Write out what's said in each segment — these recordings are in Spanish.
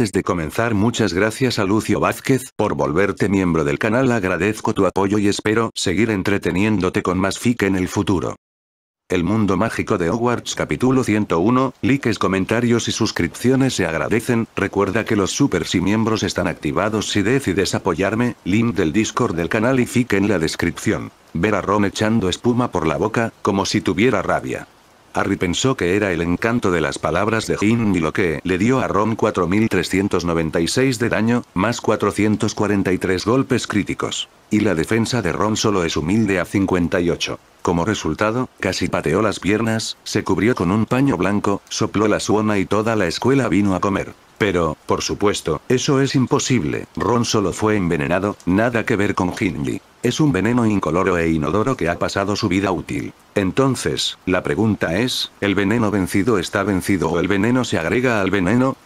Antes de comenzar muchas gracias a Lucio Vázquez por volverte miembro del canal agradezco tu apoyo y espero seguir entreteniéndote con más fic en el futuro. El mundo mágico de Hogwarts capítulo 101, likes comentarios y suscripciones se agradecen, recuerda que los supers y miembros están activados si decides apoyarme, link del discord del canal y fic en la descripción. Ver a Ron echando espuma por la boca, como si tuviera rabia. Harry pensó que era el encanto de las palabras de Hindi lo que le dio a Ron 4.396 de daño, más 443 golpes críticos. Y la defensa de Ron solo es humilde a 58. Como resultado, casi pateó las piernas, se cubrió con un paño blanco, sopló la suona y toda la escuela vino a comer. Pero, por supuesto, eso es imposible, Ron solo fue envenenado, nada que ver con Hindley. Es un veneno incoloro e inodoro que ha pasado su vida útil. Entonces, la pregunta es, ¿el veneno vencido está vencido o el veneno se agrega al veneno?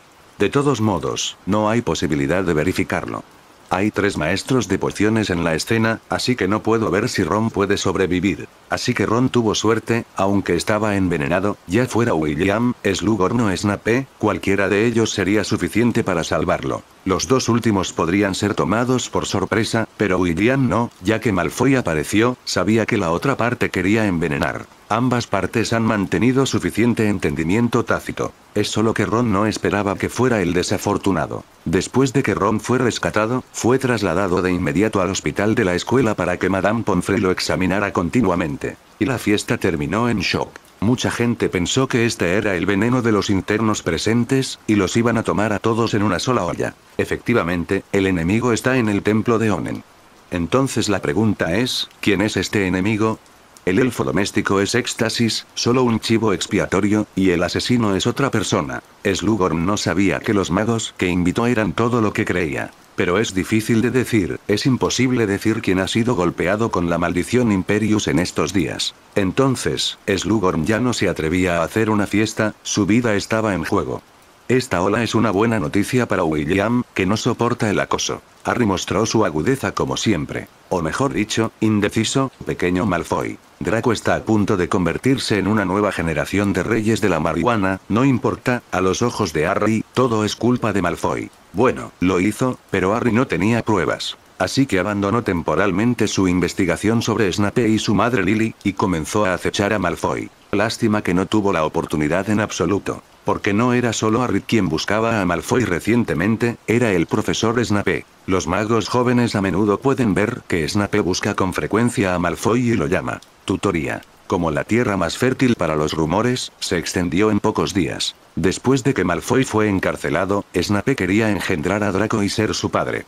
De todos modos, no hay posibilidad de verificarlo. Hay tres maestros de pociones en la escena, así que no puedo ver si Ron puede sobrevivir. Así que Ron tuvo suerte, aunque estaba envenenado, ya fuera William, Slugor o Snape, cualquiera de ellos sería suficiente para salvarlo. Los dos últimos podrían ser tomados por sorpresa, pero William no, ya que Malfoy apareció, sabía que la otra parte quería envenenar. Ambas partes han mantenido suficiente entendimiento tácito. Es solo que Ron no esperaba que fuera el desafortunado. Después de que Ron fue rescatado, fue trasladado de inmediato al hospital de la escuela para que Madame Pomfrey lo examinara continuamente. Y la fiesta terminó en shock. Mucha gente pensó que este era el veneno de los internos presentes, y los iban a tomar a todos en una sola olla. Efectivamente, el enemigo está en el templo de Onen. Entonces la pregunta es, ¿quién es este enemigo? El elfo doméstico es éxtasis, solo un chivo expiatorio, y el asesino es otra persona. Slugorn no sabía que los magos que invitó eran todo lo que creía. Pero es difícil de decir, es imposible decir quién ha sido golpeado con la maldición Imperius en estos días. Entonces, Slugorn ya no se atrevía a hacer una fiesta, su vida estaba en juego. Esta ola es una buena noticia para William, que no soporta el acoso. Harry mostró su agudeza como siempre. O mejor dicho, indeciso, pequeño Malfoy. Draco está a punto de convertirse en una nueva generación de reyes de la marihuana, no importa, a los ojos de Harry, todo es culpa de Malfoy. Bueno, lo hizo, pero Harry no tenía pruebas. Así que abandonó temporalmente su investigación sobre Snape y su madre Lily, y comenzó a acechar a Malfoy. Lástima que no tuvo la oportunidad en absoluto. Porque no era solo a Rick quien buscaba a Malfoy recientemente, era el profesor Snape. Los magos jóvenes a menudo pueden ver que Snape busca con frecuencia a Malfoy y lo llama tutoría. Como la tierra más fértil para los rumores, se extendió en pocos días. Después de que Malfoy fue encarcelado, Snape quería engendrar a Draco y ser su padre.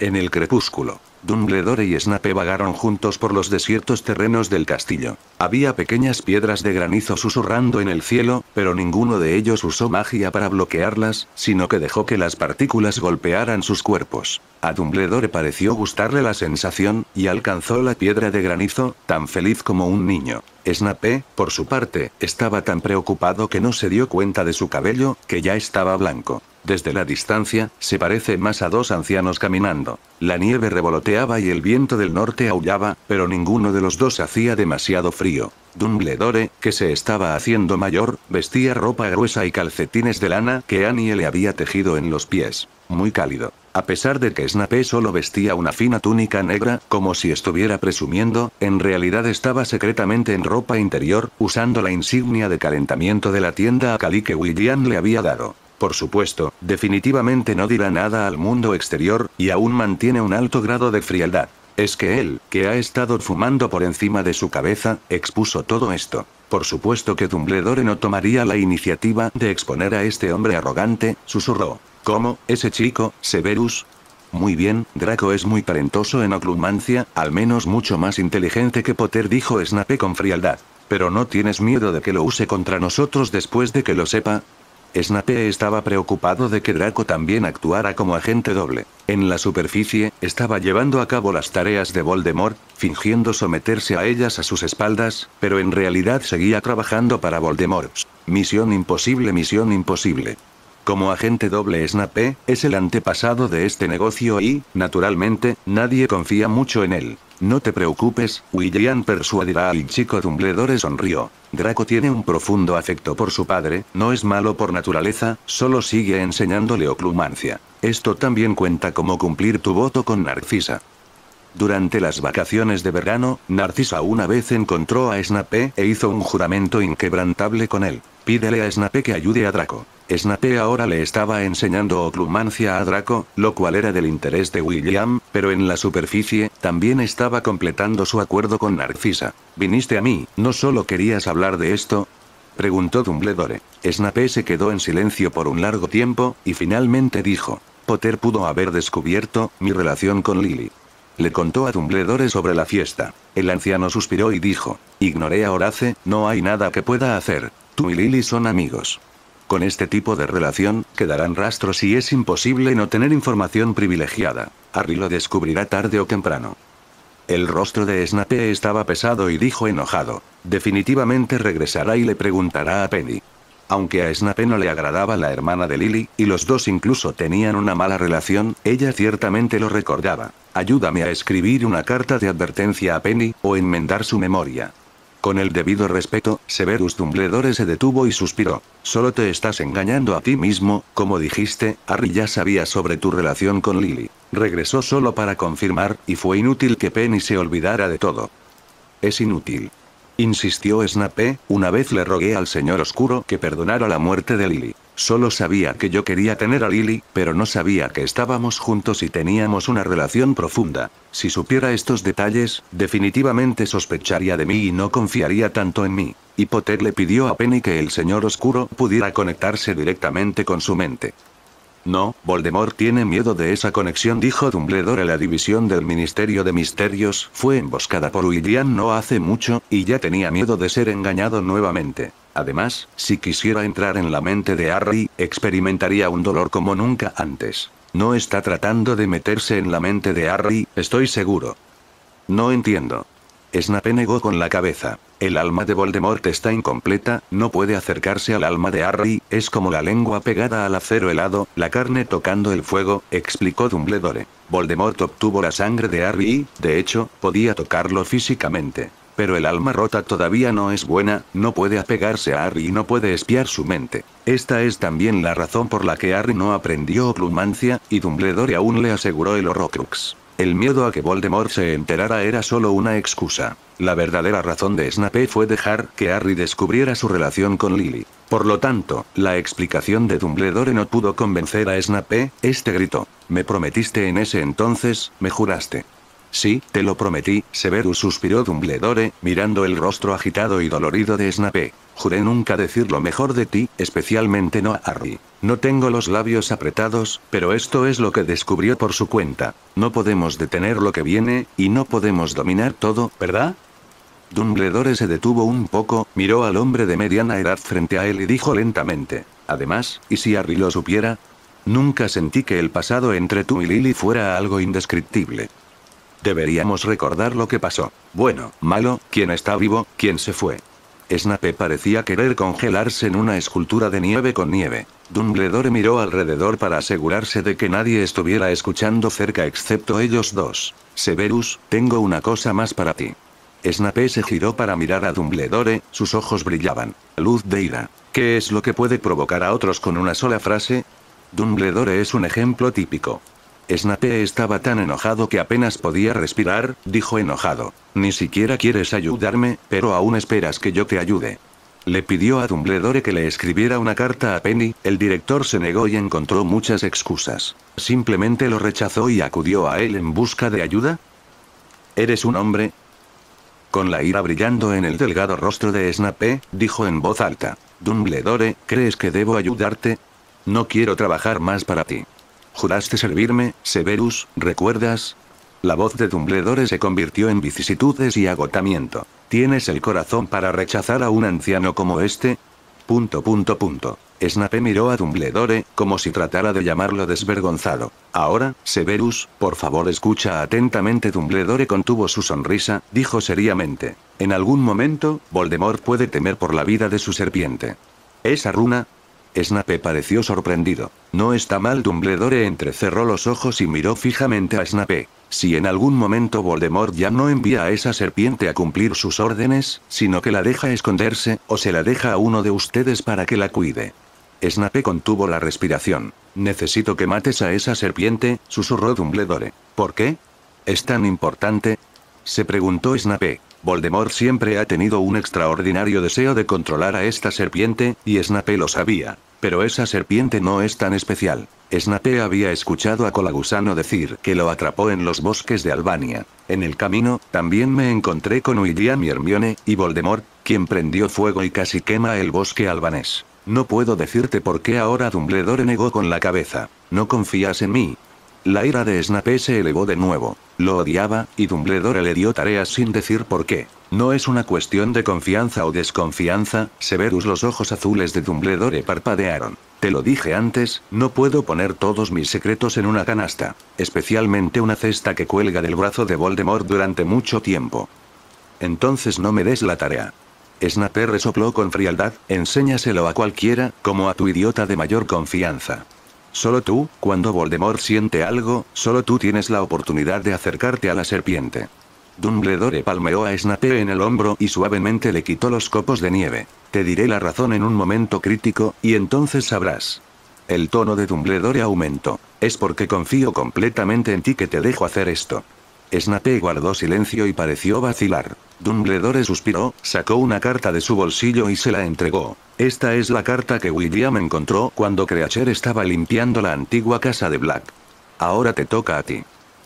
En el crepúsculo. Dumbledore y Snape vagaron juntos por los desiertos terrenos del castillo. Había pequeñas piedras de granizo susurrando en el cielo, pero ninguno de ellos usó magia para bloquearlas, sino que dejó que las partículas golpearan sus cuerpos. A Dumbledore pareció gustarle la sensación, y alcanzó la piedra de granizo, tan feliz como un niño. Snape, por su parte, estaba tan preocupado que no se dio cuenta de su cabello, que ya estaba blanco. Desde la distancia, se parece más a dos ancianos caminando. La nieve revoloteaba y el viento del norte aullaba, pero ninguno de los dos hacía demasiado frío. Dumbledore, que se estaba haciendo mayor, vestía ropa gruesa y calcetines de lana que Annie le había tejido en los pies. Muy cálido. A pesar de que Snape solo vestía una fina túnica negra, como si estuviera presumiendo, en realidad estaba secretamente en ropa interior, usando la insignia de calentamiento de la tienda a que William le había dado. Por supuesto, definitivamente no dirá nada al mundo exterior, y aún mantiene un alto grado de frialdad. Es que él, que ha estado fumando por encima de su cabeza, expuso todo esto. Por supuesto que Dumbledore no tomaría la iniciativa de exponer a este hombre arrogante, susurró. ¿Cómo, ese chico, Severus? Muy bien, Draco es muy talentoso en oclumancia, al menos mucho más inteligente que Potter dijo Snape con frialdad. Pero no tienes miedo de que lo use contra nosotros después de que lo sepa, Snape estaba preocupado de que Draco también actuara como agente doble. En la superficie, estaba llevando a cabo las tareas de Voldemort, fingiendo someterse a ellas a sus espaldas, pero en realidad seguía trabajando para Voldemort. Misión imposible, misión imposible. Como agente doble snap, e, es el antepasado de este negocio y, naturalmente, nadie confía mucho en él. No te preocupes, William persuadirá al chico Dumbledore sonrió. Draco tiene un profundo afecto por su padre, no es malo por naturaleza, solo sigue enseñándole oclumancia. Esto también cuenta como cumplir tu voto con Narcisa. Durante las vacaciones de verano, Narcisa una vez encontró a Snape e hizo un juramento inquebrantable con él. Pídele a Snape que ayude a Draco. Snape ahora le estaba enseñando oclumancia a Draco, lo cual era del interés de William, pero en la superficie, también estaba completando su acuerdo con Narcisa. Viniste a mí, no solo querías hablar de esto, preguntó Dumbledore. Snape se quedó en silencio por un largo tiempo, y finalmente dijo. Potter pudo haber descubierto mi relación con Lily le contó a Dumbledore sobre la fiesta. El anciano suspiró y dijo, ignoré a Horace, no hay nada que pueda hacer. Tú y Lily son amigos. Con este tipo de relación, quedarán rastros y es imposible no tener información privilegiada. Harry lo descubrirá tarde o temprano. El rostro de Snape estaba pesado y dijo enojado. Definitivamente regresará y le preguntará a Penny. Aunque a Snape no le agradaba la hermana de Lily, y los dos incluso tenían una mala relación, ella ciertamente lo recordaba. Ayúdame a escribir una carta de advertencia a Penny, o enmendar su memoria. Con el debido respeto, Severus Dumbledore se detuvo y suspiró. Solo te estás engañando a ti mismo, como dijiste, Harry ya sabía sobre tu relación con Lily. Regresó solo para confirmar, y fue inútil que Penny se olvidara de todo. Es inútil insistió Snape, una vez le rogué al señor oscuro que perdonara la muerte de Lily. Solo sabía que yo quería tener a Lily, pero no sabía que estábamos juntos y teníamos una relación profunda. Si supiera estos detalles, definitivamente sospecharía de mí y no confiaría tanto en mí. Y Potter le pidió a Penny que el señor oscuro pudiera conectarse directamente con su mente. No, Voldemort tiene miedo de esa conexión dijo Dumbledore la división del Ministerio de Misterios fue emboscada por William no hace mucho, y ya tenía miedo de ser engañado nuevamente. Además, si quisiera entrar en la mente de Harry, experimentaría un dolor como nunca antes. No está tratando de meterse en la mente de Harry, estoy seguro. No entiendo. Snape negó con la cabeza. El alma de Voldemort está incompleta, no puede acercarse al alma de Harry, es como la lengua pegada al acero helado, la carne tocando el fuego, explicó Dumbledore. Voldemort obtuvo la sangre de Harry y, de hecho, podía tocarlo físicamente. Pero el alma rota todavía no es buena, no puede apegarse a Harry y no puede espiar su mente. Esta es también la razón por la que Harry no aprendió plumancia, y Dumbledore aún le aseguró el Horrocrux. El miedo a que Voldemort se enterara era solo una excusa. La verdadera razón de Snape fue dejar que Harry descubriera su relación con Lily. Por lo tanto, la explicación de Dumbledore no pudo convencer a Snape, este grito. Me prometiste en ese entonces, me juraste. Sí, te lo prometí, Severus suspiró Dumbledore, mirando el rostro agitado y dolorido de Snape. Juré nunca decir lo mejor de ti, especialmente no a Harry. No tengo los labios apretados, pero esto es lo que descubrió por su cuenta. No podemos detener lo que viene, y no podemos dominar todo, ¿verdad? Dumbledore se detuvo un poco, miró al hombre de mediana edad frente a él y dijo lentamente. Además, ¿y si Harry lo supiera? Nunca sentí que el pasado entre tú y Lily fuera algo indescriptible. Deberíamos recordar lo que pasó. Bueno, malo, quién está vivo, quién se fue. Snape parecía querer congelarse en una escultura de nieve con nieve. Dumbledore miró alrededor para asegurarse de que nadie estuviera escuchando cerca excepto ellos dos. Severus, tengo una cosa más para ti. Snape se giró para mirar a Dumbledore, sus ojos brillaban. Luz de ira. ¿Qué es lo que puede provocar a otros con una sola frase? Dumbledore es un ejemplo típico. Snape estaba tan enojado que apenas podía respirar, dijo enojado. Ni siquiera quieres ayudarme, pero aún esperas que yo te ayude. Le pidió a Dumbledore que le escribiera una carta a Penny, el director se negó y encontró muchas excusas. Simplemente lo rechazó y acudió a él en busca de ayuda. ¿Eres un hombre? Con la ira brillando en el delgado rostro de Snape, dijo en voz alta. Dumbledore, ¿crees que debo ayudarte? No quiero trabajar más para ti. Juraste servirme, Severus, ¿recuerdas? La voz de Dumbledore se convirtió en vicisitudes y agotamiento. ¿Tienes el corazón para rechazar a un anciano como este? Punto punto punto. Snape miró a Dumbledore, como si tratara de llamarlo desvergonzado. Ahora, Severus, por favor escucha atentamente. Dumbledore contuvo su sonrisa, dijo seriamente. En algún momento, Voldemort puede temer por la vida de su serpiente. Esa runa. Snape pareció sorprendido. No está mal Dumbledore entrecerró los ojos y miró fijamente a Snape. Si en algún momento Voldemort ya no envía a esa serpiente a cumplir sus órdenes, sino que la deja esconderse, o se la deja a uno de ustedes para que la cuide. Snape contuvo la respiración. Necesito que mates a esa serpiente, susurró Dumbledore. ¿Por qué? ¿Es tan importante? Se preguntó Snape. Voldemort siempre ha tenido un extraordinario deseo de controlar a esta serpiente, y Snape lo sabía. Pero esa serpiente no es tan especial. Snape había escuchado a Colagusano decir que lo atrapó en los bosques de Albania. En el camino, también me encontré con William y Hermione, y Voldemort, quien prendió fuego y casi quema el bosque albanés. No puedo decirte por qué ahora Dumbledore negó con la cabeza. No confías en mí, la ira de Snape se elevó de nuevo. Lo odiaba, y Dumbledore le dio tareas sin decir por qué. No es una cuestión de confianza o desconfianza, Severus los ojos azules de Dumbledore parpadearon. Te lo dije antes, no puedo poner todos mis secretos en una canasta, especialmente una cesta que cuelga del brazo de Voldemort durante mucho tiempo. Entonces no me des la tarea. Snape resopló con frialdad, enséñaselo a cualquiera, como a tu idiota de mayor confianza. Solo tú, cuando Voldemort siente algo, solo tú tienes la oportunidad de acercarte a la serpiente. Dumbledore palmeó a Snape en el hombro y suavemente le quitó los copos de nieve. Te diré la razón en un momento crítico, y entonces sabrás. El tono de Dumbledore aumentó. Es porque confío completamente en ti que te dejo hacer esto. Snape guardó silencio y pareció vacilar. Dumbledore suspiró, sacó una carta de su bolsillo y se la entregó. Esta es la carta que William encontró cuando Creacher estaba limpiando la antigua casa de Black. Ahora te toca a ti.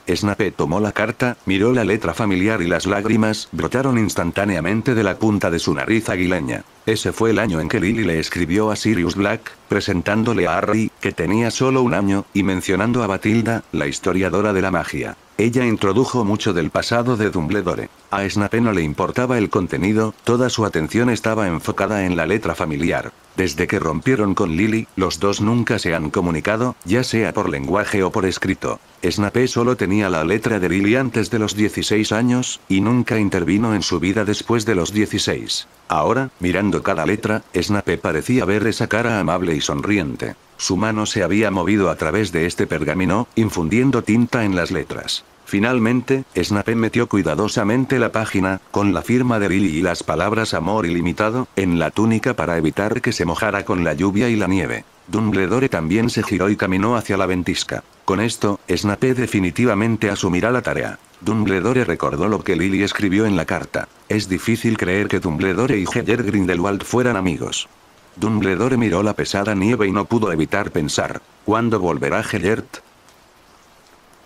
Snape tomó la carta, miró la letra familiar y las lágrimas brotaron instantáneamente de la punta de su nariz aguileña. Ese fue el año en que Lily le escribió a Sirius Black, presentándole a Harry, que tenía solo un año, y mencionando a Batilda, la historiadora de la magia. Ella introdujo mucho del pasado de Dumbledore. A Snape no le importaba el contenido, toda su atención estaba enfocada en la letra familiar. Desde que rompieron con Lily, los dos nunca se han comunicado, ya sea por lenguaje o por escrito. Snape solo tenía la letra de Lily antes de los 16 años, y nunca intervino en su vida después de los 16. Ahora, mirando cada letra, Snape parecía ver esa cara amable y sonriente. Su mano se había movido a través de este pergamino, infundiendo tinta en las letras. Finalmente, Snape metió cuidadosamente la página, con la firma de Lily y las palabras amor ilimitado, en la túnica para evitar que se mojara con la lluvia y la nieve. Dumbledore también se giró y caminó hacia la ventisca. Con esto, Snape definitivamente asumirá la tarea. Dumbledore recordó lo que Lily escribió en la carta. Es difícil creer que Dumbledore y Heger Grindelwald fueran amigos. Dumbledore miró la pesada nieve y no pudo evitar pensar, ¿cuándo volverá Gellert?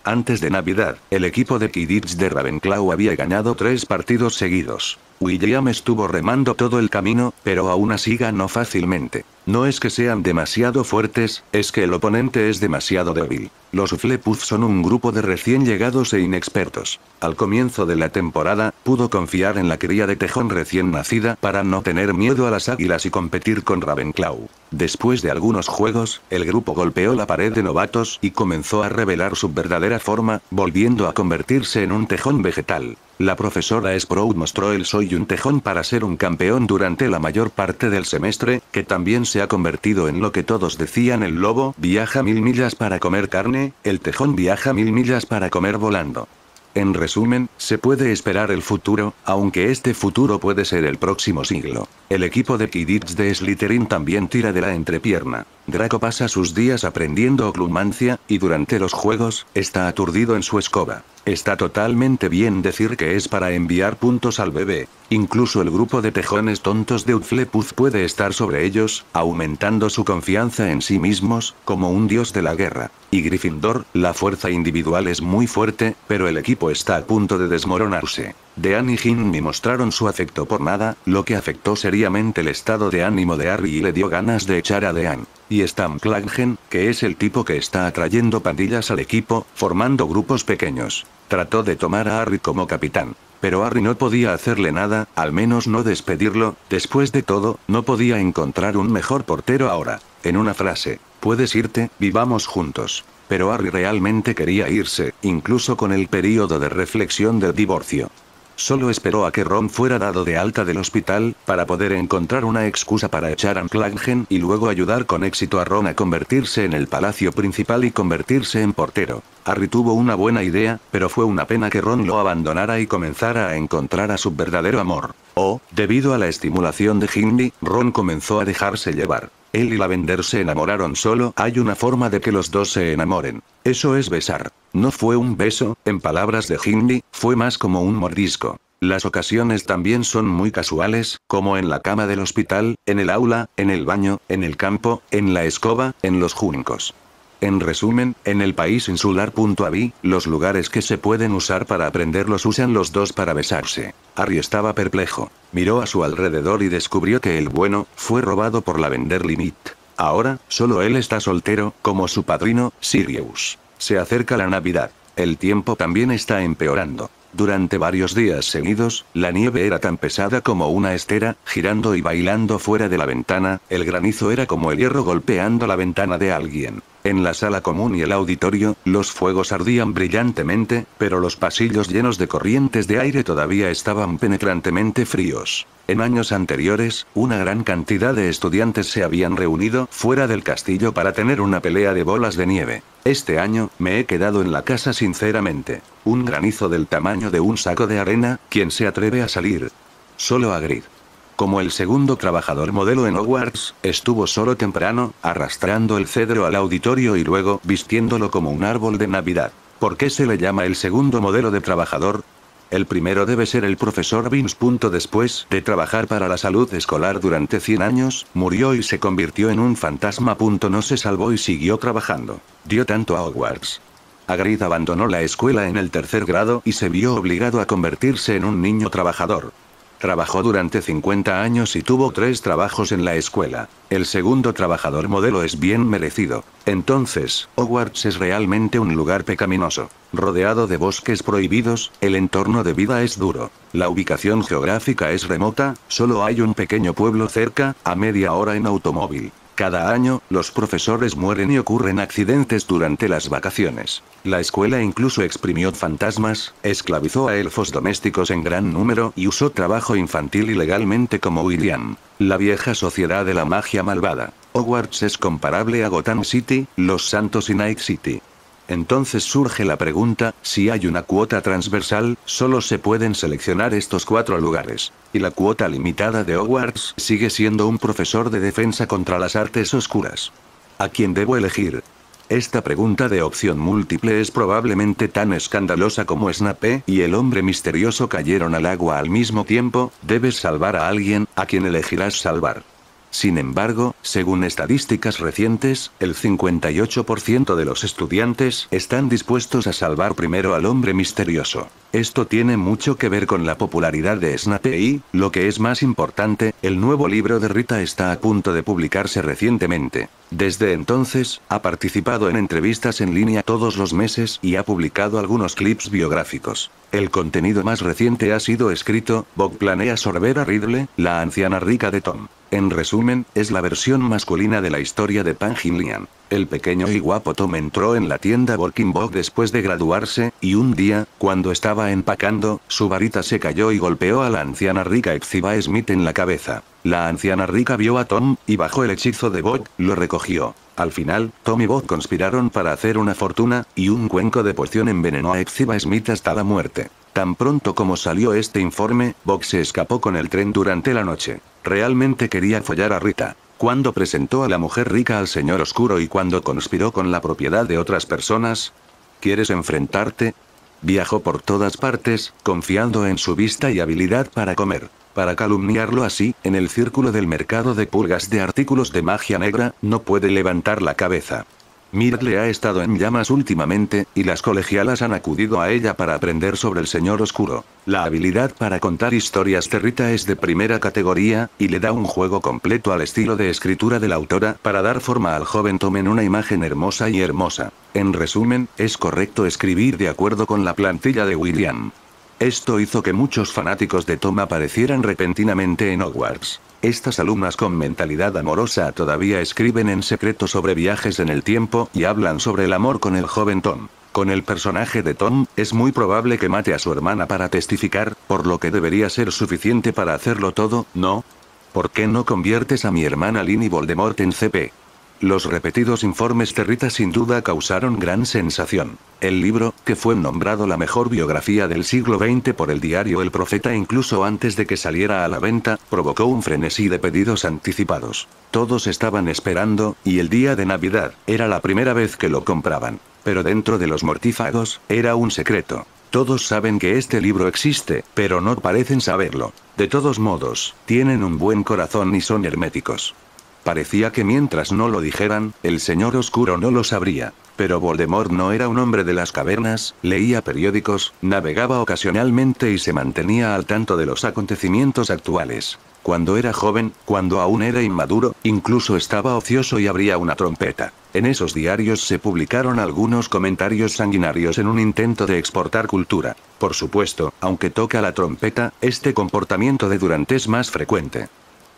Antes de Navidad, el equipo de Kidditch de Ravenclaw había ganado tres partidos seguidos. William estuvo remando todo el camino, pero aún así ganó fácilmente. No es que sean demasiado fuertes, es que el oponente es demasiado débil. Los Flepuz son un grupo de recién llegados e inexpertos. Al comienzo de la temporada, pudo confiar en la cría de tejón recién nacida para no tener miedo a las águilas y competir con Ravenclaw. Después de algunos juegos, el grupo golpeó la pared de novatos y comenzó a revelar su verdadera forma, volviendo a convertirse en un tejón vegetal. La profesora Sprout mostró el soy un tejón para ser un campeón durante la mayor parte del semestre, que también se ha convertido en lo que todos decían el lobo viaja mil millas para comer carne, el tejón viaja mil millas para comer volando. En resumen, se puede esperar el futuro, aunque este futuro puede ser el próximo siglo. El equipo de Kidditch de Slytherin también tira de la entrepierna. Draco pasa sus días aprendiendo oclumancia, y durante los juegos, está aturdido en su escoba. Está totalmente bien decir que es para enviar puntos al bebé. Incluso el grupo de tejones tontos de Utflepuz puede estar sobre ellos, aumentando su confianza en sí mismos, como un dios de la guerra. Y Gryffindor, la fuerza individual es muy fuerte, pero el equipo está a punto de desmoronarse de Annie ni mostraron su afecto por nada, lo que afectó seriamente el estado de ánimo de Harry y le dio ganas de echar a Dean. Y Stan Klangen, que es el tipo que está atrayendo pandillas al equipo, formando grupos pequeños. Trató de tomar a Harry como capitán. Pero Harry no podía hacerle nada, al menos no despedirlo, después de todo, no podía encontrar un mejor portero ahora. En una frase, puedes irte, vivamos juntos. Pero Harry realmente quería irse, incluso con el periodo de reflexión del divorcio. Solo esperó a que Ron fuera dado de alta del hospital, para poder encontrar una excusa para echar a Clangen y luego ayudar con éxito a Ron a convertirse en el palacio principal y convertirse en portero. Harry tuvo una buena idea, pero fue una pena que Ron lo abandonara y comenzara a encontrar a su verdadero amor. O, oh, debido a la estimulación de Hindley, Ron comenzó a dejarse llevar. Él y la vender se enamoraron solo hay una forma de que los dos se enamoren. Eso es besar. No fue un beso, en palabras de Hindi, fue más como un mordisco. Las ocasiones también son muy casuales, como en la cama del hospital, en el aula, en el baño, en el campo, en la escoba, en los juncos. En resumen, en el país insular. los lugares que se pueden usar para aprender los usan los dos para besarse. Ari estaba perplejo. Miró a su alrededor y descubrió que el bueno fue robado por la Vender Limit. Ahora, solo él está soltero, como su padrino, Sirius. Se acerca la Navidad. El tiempo también está empeorando. Durante varios días seguidos, la nieve era tan pesada como una estera, girando y bailando fuera de la ventana, el granizo era como el hierro golpeando la ventana de alguien. En la sala común y el auditorio, los fuegos ardían brillantemente, pero los pasillos llenos de corrientes de aire todavía estaban penetrantemente fríos. En años anteriores, una gran cantidad de estudiantes se habían reunido fuera del castillo para tener una pelea de bolas de nieve. Este año, me he quedado en la casa sinceramente. Un granizo del tamaño de un saco de arena, ¿quién se atreve a salir? Solo a Grid. Como el segundo trabajador modelo en Hogwarts, estuvo solo temprano, arrastrando el cedro al auditorio y luego vistiéndolo como un árbol de Navidad. ¿Por qué se le llama el segundo modelo de trabajador? El primero debe ser el profesor Vince. Después de trabajar para la salud escolar durante 100 años, murió y se convirtió en un fantasma. No se salvó y siguió trabajando. Dio tanto a Hogwarts. Hagrid abandonó la escuela en el tercer grado y se vio obligado a convertirse en un niño trabajador. Trabajó durante 50 años y tuvo tres trabajos en la escuela. El segundo trabajador modelo es bien merecido. Entonces, Hogwarts es realmente un lugar pecaminoso. Rodeado de bosques prohibidos, el entorno de vida es duro. La ubicación geográfica es remota, solo hay un pequeño pueblo cerca, a media hora en automóvil. Cada año, los profesores mueren y ocurren accidentes durante las vacaciones. La escuela incluso exprimió fantasmas, esclavizó a elfos domésticos en gran número y usó trabajo infantil ilegalmente como William. La vieja sociedad de la magia malvada. Hogwarts es comparable a Gotham City, Los Santos y Night City. Entonces surge la pregunta, si hay una cuota transversal, solo se pueden seleccionar estos cuatro lugares. Y la cuota limitada de Hogwarts sigue siendo un profesor de defensa contra las artes oscuras. ¿A quién debo elegir? Esta pregunta de opción múltiple es probablemente tan escandalosa como Snape y el hombre misterioso cayeron al agua al mismo tiempo, debes salvar a alguien, a quien elegirás salvar. Sin embargo, según estadísticas recientes, el 58% de los estudiantes están dispuestos a salvar primero al hombre misterioso. Esto tiene mucho que ver con la popularidad de Snape y, lo que es más importante, el nuevo libro de Rita está a punto de publicarse recientemente. Desde entonces, ha participado en entrevistas en línea todos los meses y ha publicado algunos clips biográficos. El contenido más reciente ha sido escrito, Bob planea sorber a Ridley, la anciana rica de Tom. En resumen, es la versión masculina de la historia de Pan El pequeño y guapo Tom entró en la tienda Working Bog después de graduarse, y un día, cuando estaba empacando, su varita se cayó y golpeó a la anciana rica Exiba Smith en la cabeza. La anciana rica vio a Tom, y bajo el hechizo de Bog, lo recogió. Al final, Tom y Bog conspiraron para hacer una fortuna, y un cuenco de poción envenenó a Exiba Smith hasta la muerte. Tan pronto como salió este informe, Bob se escapó con el tren durante la noche. Realmente quería follar a Rita. Cuando presentó a la mujer rica al señor oscuro y cuando conspiró con la propiedad de otras personas. ¿Quieres enfrentarte? Viajó por todas partes, confiando en su vista y habilidad para comer. Para calumniarlo así, en el círculo del mercado de pulgas de artículos de magia negra, no puede levantar la cabeza miracle ha estado en llamas últimamente, y las colegialas han acudido a ella para aprender sobre el Señor Oscuro. La habilidad para contar historias de Rita es de primera categoría, y le da un juego completo al estilo de escritura de la autora, para dar forma al joven Tom en una imagen hermosa y hermosa. En resumen, es correcto escribir de acuerdo con la plantilla de William. Esto hizo que muchos fanáticos de Tom aparecieran repentinamente en Hogwarts. Estas alumnas con mentalidad amorosa todavía escriben en secreto sobre viajes en el tiempo y hablan sobre el amor con el joven Tom. Con el personaje de Tom, es muy probable que mate a su hermana para testificar, por lo que debería ser suficiente para hacerlo todo, ¿no? ¿Por qué no conviertes a mi hermana Lini Voldemort en CP? Los repetidos informes de Rita sin duda causaron gran sensación. El libro, que fue nombrado la mejor biografía del siglo XX por el diario El Profeta incluso antes de que saliera a la venta, provocó un frenesí de pedidos anticipados. Todos estaban esperando, y el día de Navidad, era la primera vez que lo compraban. Pero dentro de los mortífagos, era un secreto. Todos saben que este libro existe, pero no parecen saberlo. De todos modos, tienen un buen corazón y son herméticos. Parecía que mientras no lo dijeran, el señor oscuro no lo sabría. Pero Voldemort no era un hombre de las cavernas, leía periódicos, navegaba ocasionalmente y se mantenía al tanto de los acontecimientos actuales. Cuando era joven, cuando aún era inmaduro, incluso estaba ocioso y abría una trompeta. En esos diarios se publicaron algunos comentarios sanguinarios en un intento de exportar cultura. Por supuesto, aunque toca la trompeta, este comportamiento de Durante es más frecuente.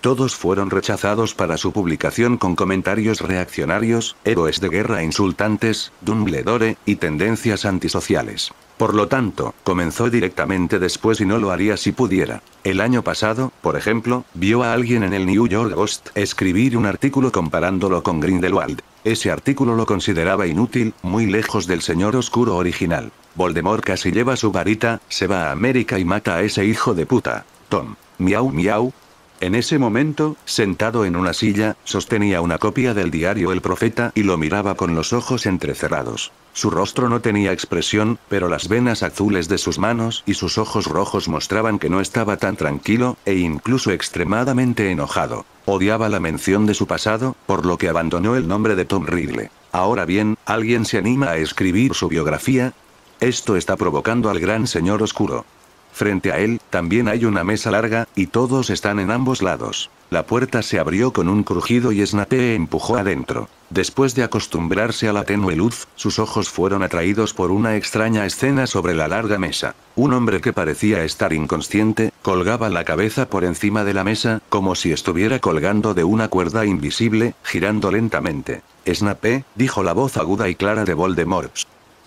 Todos fueron rechazados para su publicación con comentarios reaccionarios, héroes de guerra insultantes, Dumbledore, y tendencias antisociales. Por lo tanto, comenzó directamente después y no lo haría si pudiera. El año pasado, por ejemplo, vio a alguien en el New York Post escribir un artículo comparándolo con Grindelwald. Ese artículo lo consideraba inútil, muy lejos del señor oscuro original. Voldemort casi lleva su varita, se va a América y mata a ese hijo de puta. Tom. Miau miau, en ese momento, sentado en una silla, sostenía una copia del diario El Profeta y lo miraba con los ojos entrecerrados. Su rostro no tenía expresión, pero las venas azules de sus manos y sus ojos rojos mostraban que no estaba tan tranquilo, e incluso extremadamente enojado. Odiaba la mención de su pasado, por lo que abandonó el nombre de Tom Ridley. Ahora bien, ¿alguien se anima a escribir su biografía? Esto está provocando al gran señor oscuro. Frente a él, también hay una mesa larga, y todos están en ambos lados. La puerta se abrió con un crujido y Snape empujó adentro. Después de acostumbrarse a la tenue luz, sus ojos fueron atraídos por una extraña escena sobre la larga mesa. Un hombre que parecía estar inconsciente, colgaba la cabeza por encima de la mesa, como si estuviera colgando de una cuerda invisible, girando lentamente. Snape, dijo la voz aguda y clara de Voldemort.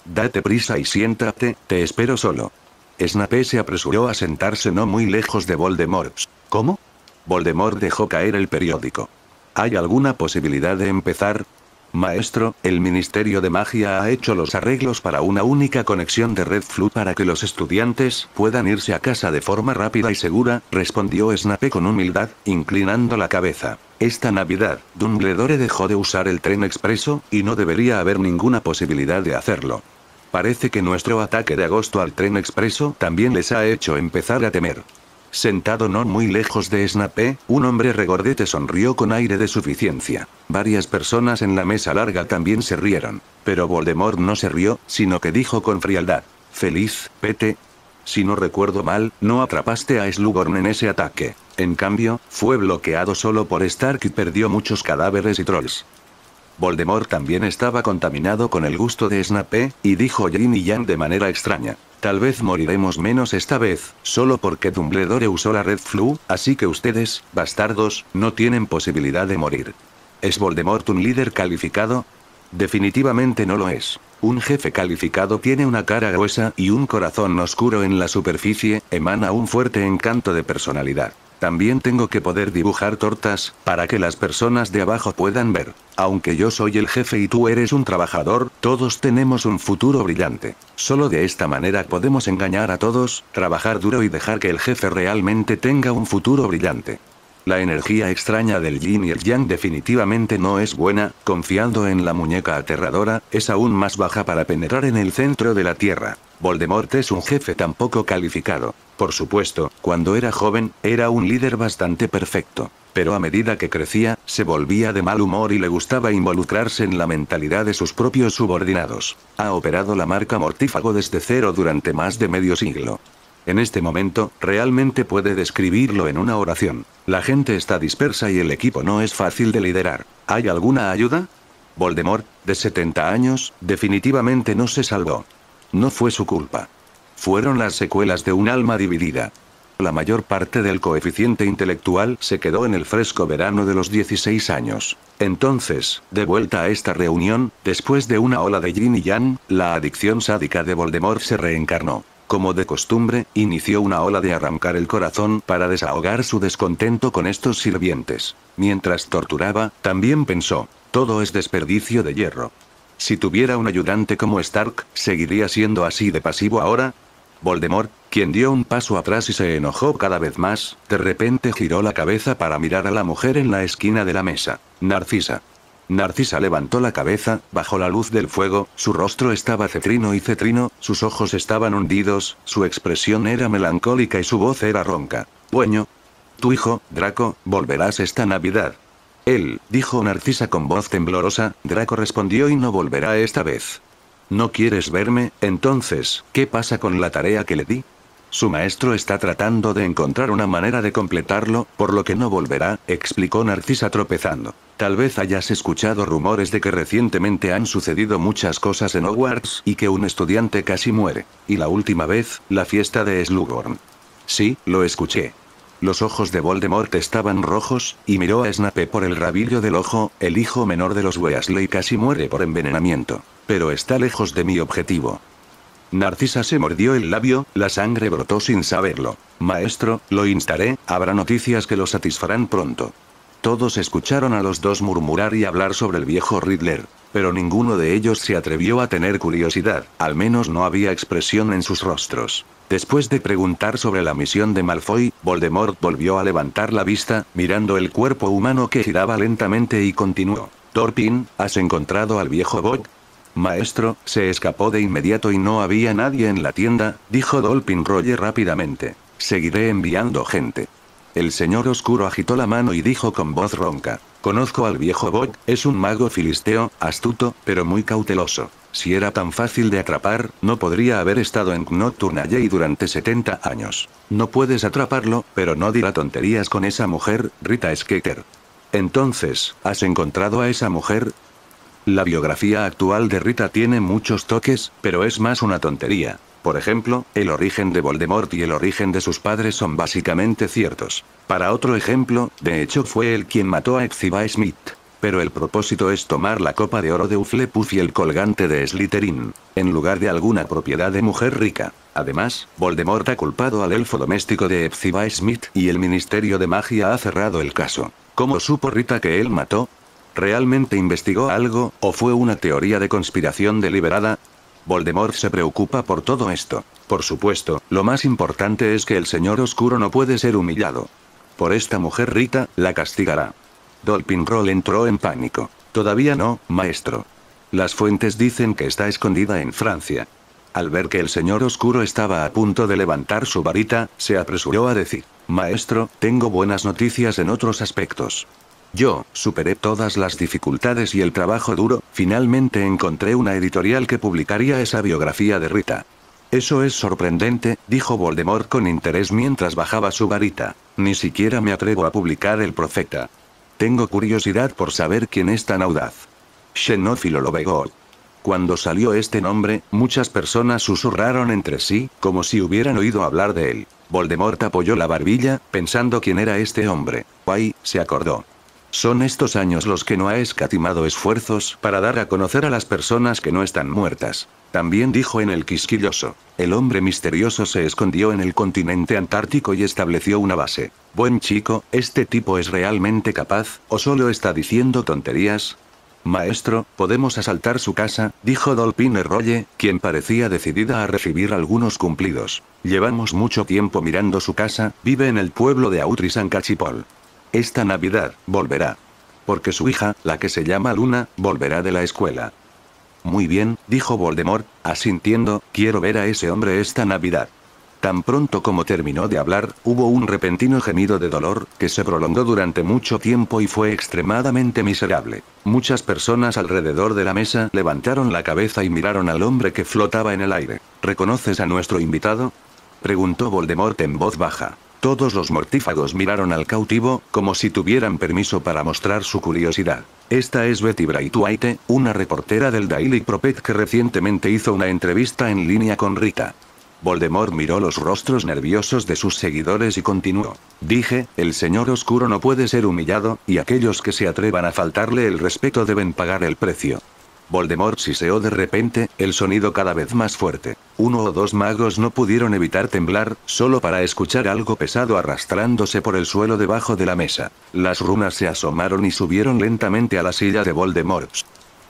Date prisa y siéntate, te espero solo. Snape se apresuró a sentarse no muy lejos de Voldemort. ¿Cómo? Voldemort dejó caer el periódico. ¿Hay alguna posibilidad de empezar? Maestro, el Ministerio de Magia ha hecho los arreglos para una única conexión de Red Flu para que los estudiantes puedan irse a casa de forma rápida y segura, respondió Snape con humildad, inclinando la cabeza. Esta Navidad, Dumbledore dejó de usar el tren expreso, y no debería haber ninguna posibilidad de hacerlo. Parece que nuestro ataque de agosto al tren expreso también les ha hecho empezar a temer. Sentado no muy lejos de Snape, un hombre regordete sonrió con aire de suficiencia. Varias personas en la mesa larga también se rieron. Pero Voldemort no se rió, sino que dijo con frialdad. Feliz, Pete. Si no recuerdo mal, no atrapaste a Slughorn en ese ataque. En cambio, fue bloqueado solo por Stark y perdió muchos cadáveres y trolls. Voldemort también estaba contaminado con el gusto de Snape, y dijo Yin y Yang de manera extraña. Tal vez moriremos menos esta vez, solo porque Dumbledore usó la Red Flu, así que ustedes, bastardos, no tienen posibilidad de morir. ¿Es Voldemort un líder calificado? Definitivamente no lo es. Un jefe calificado tiene una cara gruesa y un corazón oscuro en la superficie, emana un fuerte encanto de personalidad. También tengo que poder dibujar tortas, para que las personas de abajo puedan ver. Aunque yo soy el jefe y tú eres un trabajador, todos tenemos un futuro brillante. Solo de esta manera podemos engañar a todos, trabajar duro y dejar que el jefe realmente tenga un futuro brillante. La energía extraña del yin y el yang definitivamente no es buena, confiando en la muñeca aterradora, es aún más baja para penetrar en el centro de la Tierra. Voldemort es un jefe tan poco calificado. Por supuesto, cuando era joven, era un líder bastante perfecto. Pero a medida que crecía, se volvía de mal humor y le gustaba involucrarse en la mentalidad de sus propios subordinados. Ha operado la marca Mortífago desde cero durante más de medio siglo. En este momento, realmente puede describirlo en una oración. La gente está dispersa y el equipo no es fácil de liderar. ¿Hay alguna ayuda? Voldemort, de 70 años, definitivamente no se salvó. No fue su culpa. Fueron las secuelas de un alma dividida. La mayor parte del coeficiente intelectual se quedó en el fresco verano de los 16 años. Entonces, de vuelta a esta reunión, después de una ola de yin y yang, la adicción sádica de Voldemort se reencarnó. Como de costumbre, inició una ola de arrancar el corazón para desahogar su descontento con estos sirvientes. Mientras torturaba, también pensó, todo es desperdicio de hierro. Si tuviera un ayudante como Stark, ¿seguiría siendo así de pasivo ahora? Voldemort, quien dio un paso atrás y se enojó cada vez más, de repente giró la cabeza para mirar a la mujer en la esquina de la mesa, Narcisa. Narcisa levantó la cabeza, bajo la luz del fuego, su rostro estaba cetrino y cetrino, sus ojos estaban hundidos, su expresión era melancólica y su voz era ronca. Bueno Tu hijo, Draco, volverás esta Navidad. Él, dijo Narcisa con voz temblorosa, Draco respondió y no volverá esta vez. ¿No quieres verme? Entonces, ¿qué pasa con la tarea que le di? Su maestro está tratando de encontrar una manera de completarlo, por lo que no volverá, explicó Narcisa tropezando. Tal vez hayas escuchado rumores de que recientemente han sucedido muchas cosas en Hogwarts y que un estudiante casi muere. Y la última vez, la fiesta de Slugorn. Sí, lo escuché. Los ojos de Voldemort estaban rojos, y miró a Snape por el rabillo del ojo, el hijo menor de los Weasley casi muere por envenenamiento. Pero está lejos de mi objetivo. Narcisa se mordió el labio, la sangre brotó sin saberlo. Maestro, lo instaré, habrá noticias que lo satisfarán pronto. Todos escucharon a los dos murmurar y hablar sobre el viejo Riddler, pero ninguno de ellos se atrevió a tener curiosidad, al menos no había expresión en sus rostros. Después de preguntar sobre la misión de Malfoy, Voldemort volvió a levantar la vista, mirando el cuerpo humano que giraba lentamente y continuó. Torpin, ¿has encontrado al viejo Bog, Maestro, se escapó de inmediato y no había nadie en la tienda, dijo Dolpin Roger rápidamente. Seguiré enviando gente. El señor oscuro agitó la mano y dijo con voz ronca. Conozco al viejo Bob, es un mago filisteo, astuto, pero muy cauteloso. Si era tan fácil de atrapar, no podría haber estado en Knoturnalley durante 70 años. No puedes atraparlo, pero no dirá tonterías con esa mujer, Rita Skeeter. Entonces, ¿has encontrado a esa mujer? La biografía actual de Rita tiene muchos toques, pero es más una tontería. Por ejemplo, el origen de Voldemort y el origen de sus padres son básicamente ciertos. Para otro ejemplo, de hecho fue él quien mató a Exiba Smith. Pero el propósito es tomar la copa de oro de Uflepuff y el colgante de Slytherin, en lugar de alguna propiedad de mujer rica. Además, Voldemort ha culpado al elfo doméstico de Epsiba Smith y el Ministerio de Magia ha cerrado el caso. ¿Cómo supo Rita que él mató? ¿Realmente investigó algo, o fue una teoría de conspiración deliberada? Voldemort se preocupa por todo esto. Por supuesto, lo más importante es que el señor oscuro no puede ser humillado. Por esta mujer Rita, la castigará. Dolphin Roll entró en pánico. Todavía no, maestro. Las fuentes dicen que está escondida en Francia. Al ver que el señor oscuro estaba a punto de levantar su varita, se apresuró a decir, Maestro, tengo buenas noticias en otros aspectos. Yo, superé todas las dificultades y el trabajo duro, finalmente encontré una editorial que publicaría esa biografía de Rita. Eso es sorprendente, dijo Voldemort con interés mientras bajaba su varita. Ni siquiera me atrevo a publicar El Profeta. Tengo curiosidad por saber quién es tan audaz. Xenófilo Lobegol. Cuando salió este nombre, muchas personas susurraron entre sí, como si hubieran oído hablar de él. Voldemort apoyó la barbilla, pensando quién era este hombre. Guay, se acordó. Son estos años los que no ha escatimado esfuerzos para dar a conocer a las personas que no están muertas. También dijo en el quisquilloso. El hombre misterioso se escondió en el continente antártico y estableció una base. Buen chico, ¿este tipo es realmente capaz, o solo está diciendo tonterías? Maestro, podemos asaltar su casa, dijo Dolpine Roye, quien parecía decidida a recibir algunos cumplidos. Llevamos mucho tiempo mirando su casa, vive en el pueblo de Autri San Cachipol. Esta Navidad, volverá. Porque su hija, la que se llama Luna, volverá de la escuela. Muy bien, dijo Voldemort, asintiendo, quiero ver a ese hombre esta Navidad. Tan pronto como terminó de hablar, hubo un repentino gemido de dolor, que se prolongó durante mucho tiempo y fue extremadamente miserable. Muchas personas alrededor de la mesa levantaron la cabeza y miraron al hombre que flotaba en el aire. ¿Reconoces a nuestro invitado? Preguntó Voldemort en voz baja. Todos los mortífagos miraron al cautivo, como si tuvieran permiso para mostrar su curiosidad. Esta es Betty Braithwaite, una reportera del Daily Prophet que recientemente hizo una entrevista en línea con Rita. Voldemort miró los rostros nerviosos de sus seguidores y continuó. Dije, el señor oscuro no puede ser humillado, y aquellos que se atrevan a faltarle el respeto deben pagar el precio. Voldemort siseó de repente, el sonido cada vez más fuerte. Uno o dos magos no pudieron evitar temblar, solo para escuchar algo pesado arrastrándose por el suelo debajo de la mesa. Las runas se asomaron y subieron lentamente a la silla de Voldemort.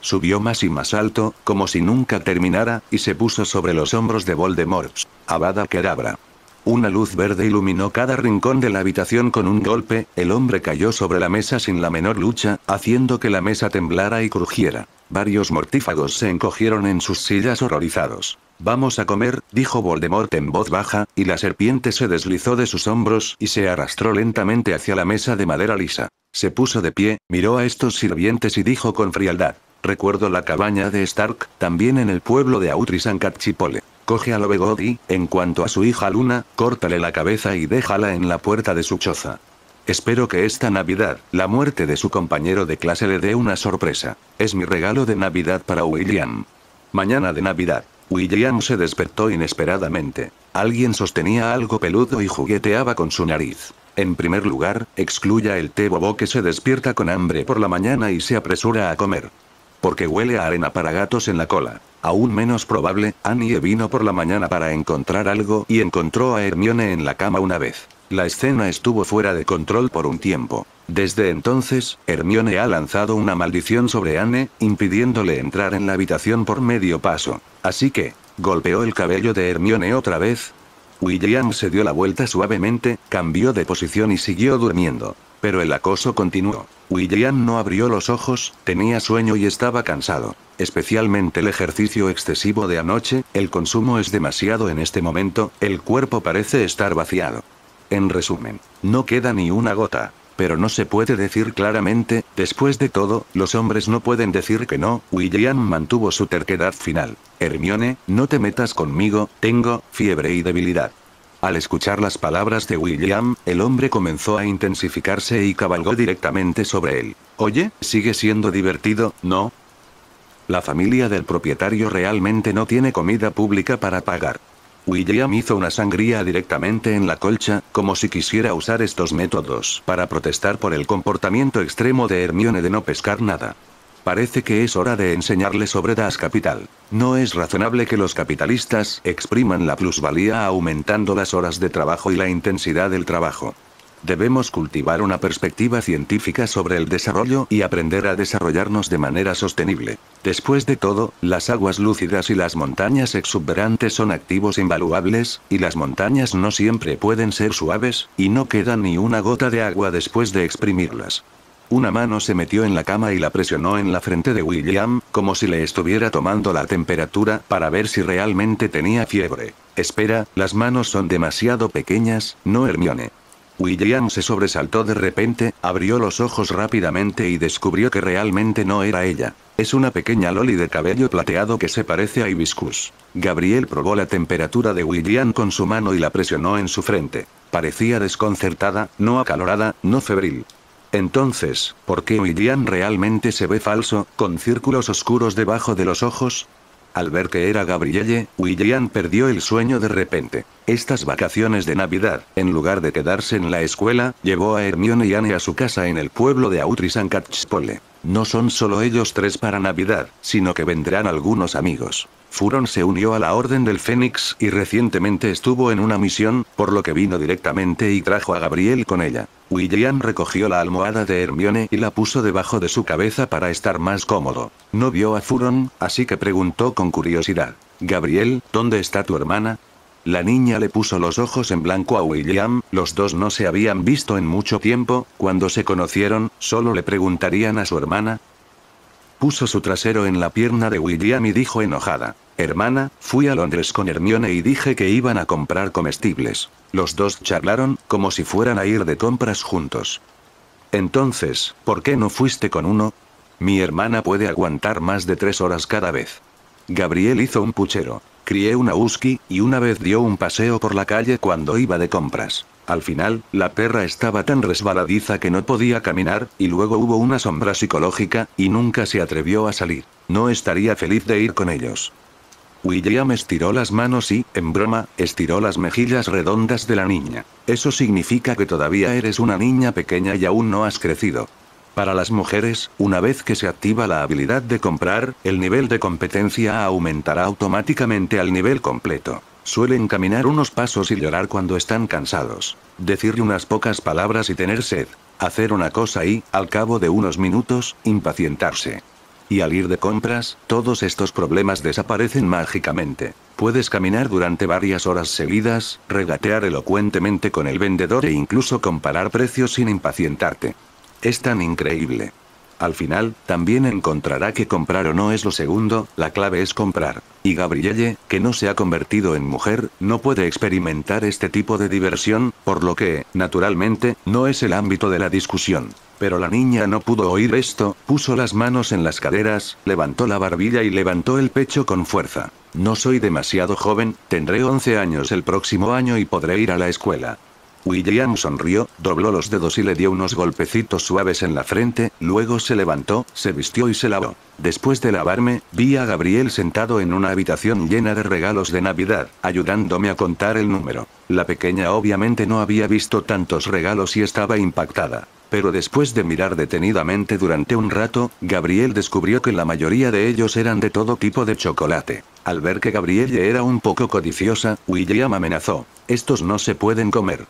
Subió más y más alto, como si nunca terminara, y se puso sobre los hombros de Voldemort. Abada Kedabra. Una luz verde iluminó cada rincón de la habitación con un golpe, el hombre cayó sobre la mesa sin la menor lucha, haciendo que la mesa temblara y crujiera. Varios mortífagos se encogieron en sus sillas horrorizados. Vamos a comer, dijo Voldemort en voz baja, y la serpiente se deslizó de sus hombros y se arrastró lentamente hacia la mesa de madera lisa. Se puso de pie, miró a estos sirvientes y dijo con frialdad. Recuerdo la cabaña de Stark, también en el pueblo de Autri catchipole coge a Lovegod y, en cuanto a su hija Luna, córtale la cabeza y déjala en la puerta de su choza. Espero que esta Navidad, la muerte de su compañero de clase le dé una sorpresa. Es mi regalo de Navidad para William. Mañana de Navidad. William se despertó inesperadamente. Alguien sostenía algo peludo y jugueteaba con su nariz. En primer lugar, excluya el té bobo que se despierta con hambre por la mañana y se apresura a comer porque huele a arena para gatos en la cola. Aún menos probable, Annie vino por la mañana para encontrar algo y encontró a Hermione en la cama una vez. La escena estuvo fuera de control por un tiempo. Desde entonces, Hermione ha lanzado una maldición sobre Anne, impidiéndole entrar en la habitación por medio paso. Así que, golpeó el cabello de Hermione otra vez. William se dio la vuelta suavemente, cambió de posición y siguió durmiendo. Pero el acoso continuó. William no abrió los ojos, tenía sueño y estaba cansado. Especialmente el ejercicio excesivo de anoche, el consumo es demasiado en este momento, el cuerpo parece estar vaciado. En resumen, no queda ni una gota. Pero no se puede decir claramente, después de todo, los hombres no pueden decir que no, William mantuvo su terquedad final. Hermione, no te metas conmigo, tengo fiebre y debilidad. Al escuchar las palabras de William, el hombre comenzó a intensificarse y cabalgó directamente sobre él. Oye, sigue siendo divertido, ¿no? La familia del propietario realmente no tiene comida pública para pagar. William hizo una sangría directamente en la colcha, como si quisiera usar estos métodos para protestar por el comportamiento extremo de Hermione de no pescar nada. Parece que es hora de enseñarle sobre Das Capital. No es razonable que los capitalistas expriman la plusvalía aumentando las horas de trabajo y la intensidad del trabajo. Debemos cultivar una perspectiva científica sobre el desarrollo y aprender a desarrollarnos de manera sostenible. Después de todo, las aguas lúcidas y las montañas exuberantes son activos invaluables, y las montañas no siempre pueden ser suaves, y no queda ni una gota de agua después de exprimirlas. Una mano se metió en la cama y la presionó en la frente de William, como si le estuviera tomando la temperatura para ver si realmente tenía fiebre. Espera, las manos son demasiado pequeñas, no Hermione. William se sobresaltó de repente, abrió los ojos rápidamente y descubrió que realmente no era ella. Es una pequeña loli de cabello plateado que se parece a Hibiscus. Gabriel probó la temperatura de William con su mano y la presionó en su frente. Parecía desconcertada, no acalorada, no febril. Entonces, ¿por qué William realmente se ve falso, con círculos oscuros debajo de los ojos? Al ver que era Gabrielle, William perdió el sueño de repente. Estas vacaciones de Navidad, en lugar de quedarse en la escuela, llevó a Hermione y Anne a su casa en el pueblo de autry No son solo ellos tres para Navidad, sino que vendrán algunos amigos. Furon se unió a la Orden del Fénix y recientemente estuvo en una misión, por lo que vino directamente y trajo a Gabriel con ella. William recogió la almohada de Hermione y la puso debajo de su cabeza para estar más cómodo. No vio a Furon, así que preguntó con curiosidad. Gabriel, ¿dónde está tu hermana? La niña le puso los ojos en blanco a William, los dos no se habían visto en mucho tiempo, cuando se conocieron, solo le preguntarían a su hermana, Puso su trasero en la pierna de William y dijo enojada. Hermana, fui a Londres con Hermione y dije que iban a comprar comestibles. Los dos charlaron, como si fueran a ir de compras juntos. Entonces, ¿por qué no fuiste con uno? Mi hermana puede aguantar más de tres horas cada vez. Gabriel hizo un puchero. Crié una husky, y una vez dio un paseo por la calle cuando iba de compras. Al final, la perra estaba tan resbaladiza que no podía caminar, y luego hubo una sombra psicológica, y nunca se atrevió a salir. No estaría feliz de ir con ellos. William estiró las manos y, en broma, estiró las mejillas redondas de la niña. Eso significa que todavía eres una niña pequeña y aún no has crecido. Para las mujeres, una vez que se activa la habilidad de comprar, el nivel de competencia aumentará automáticamente al nivel completo. Suelen caminar unos pasos y llorar cuando están cansados. Decirle unas pocas palabras y tener sed. Hacer una cosa y, al cabo de unos minutos, impacientarse. Y al ir de compras, todos estos problemas desaparecen mágicamente. Puedes caminar durante varias horas seguidas, regatear elocuentemente con el vendedor e incluso comparar precios sin impacientarte. Es tan increíble. Al final, también encontrará que comprar o no es lo segundo, la clave es comprar. Y Gabrielle, que no se ha convertido en mujer, no puede experimentar este tipo de diversión, por lo que, naturalmente, no es el ámbito de la discusión. Pero la niña no pudo oír esto, puso las manos en las caderas, levantó la barbilla y levantó el pecho con fuerza. No soy demasiado joven, tendré 11 años el próximo año y podré ir a la escuela. William sonrió, dobló los dedos y le dio unos golpecitos suaves en la frente, luego se levantó, se vistió y se lavó. Después de lavarme, vi a Gabriel sentado en una habitación llena de regalos de Navidad, ayudándome a contar el número. La pequeña obviamente no había visto tantos regalos y estaba impactada. Pero después de mirar detenidamente durante un rato, Gabriel descubrió que la mayoría de ellos eran de todo tipo de chocolate. Al ver que Gabrielle era un poco codiciosa, William amenazó. Estos no se pueden comer.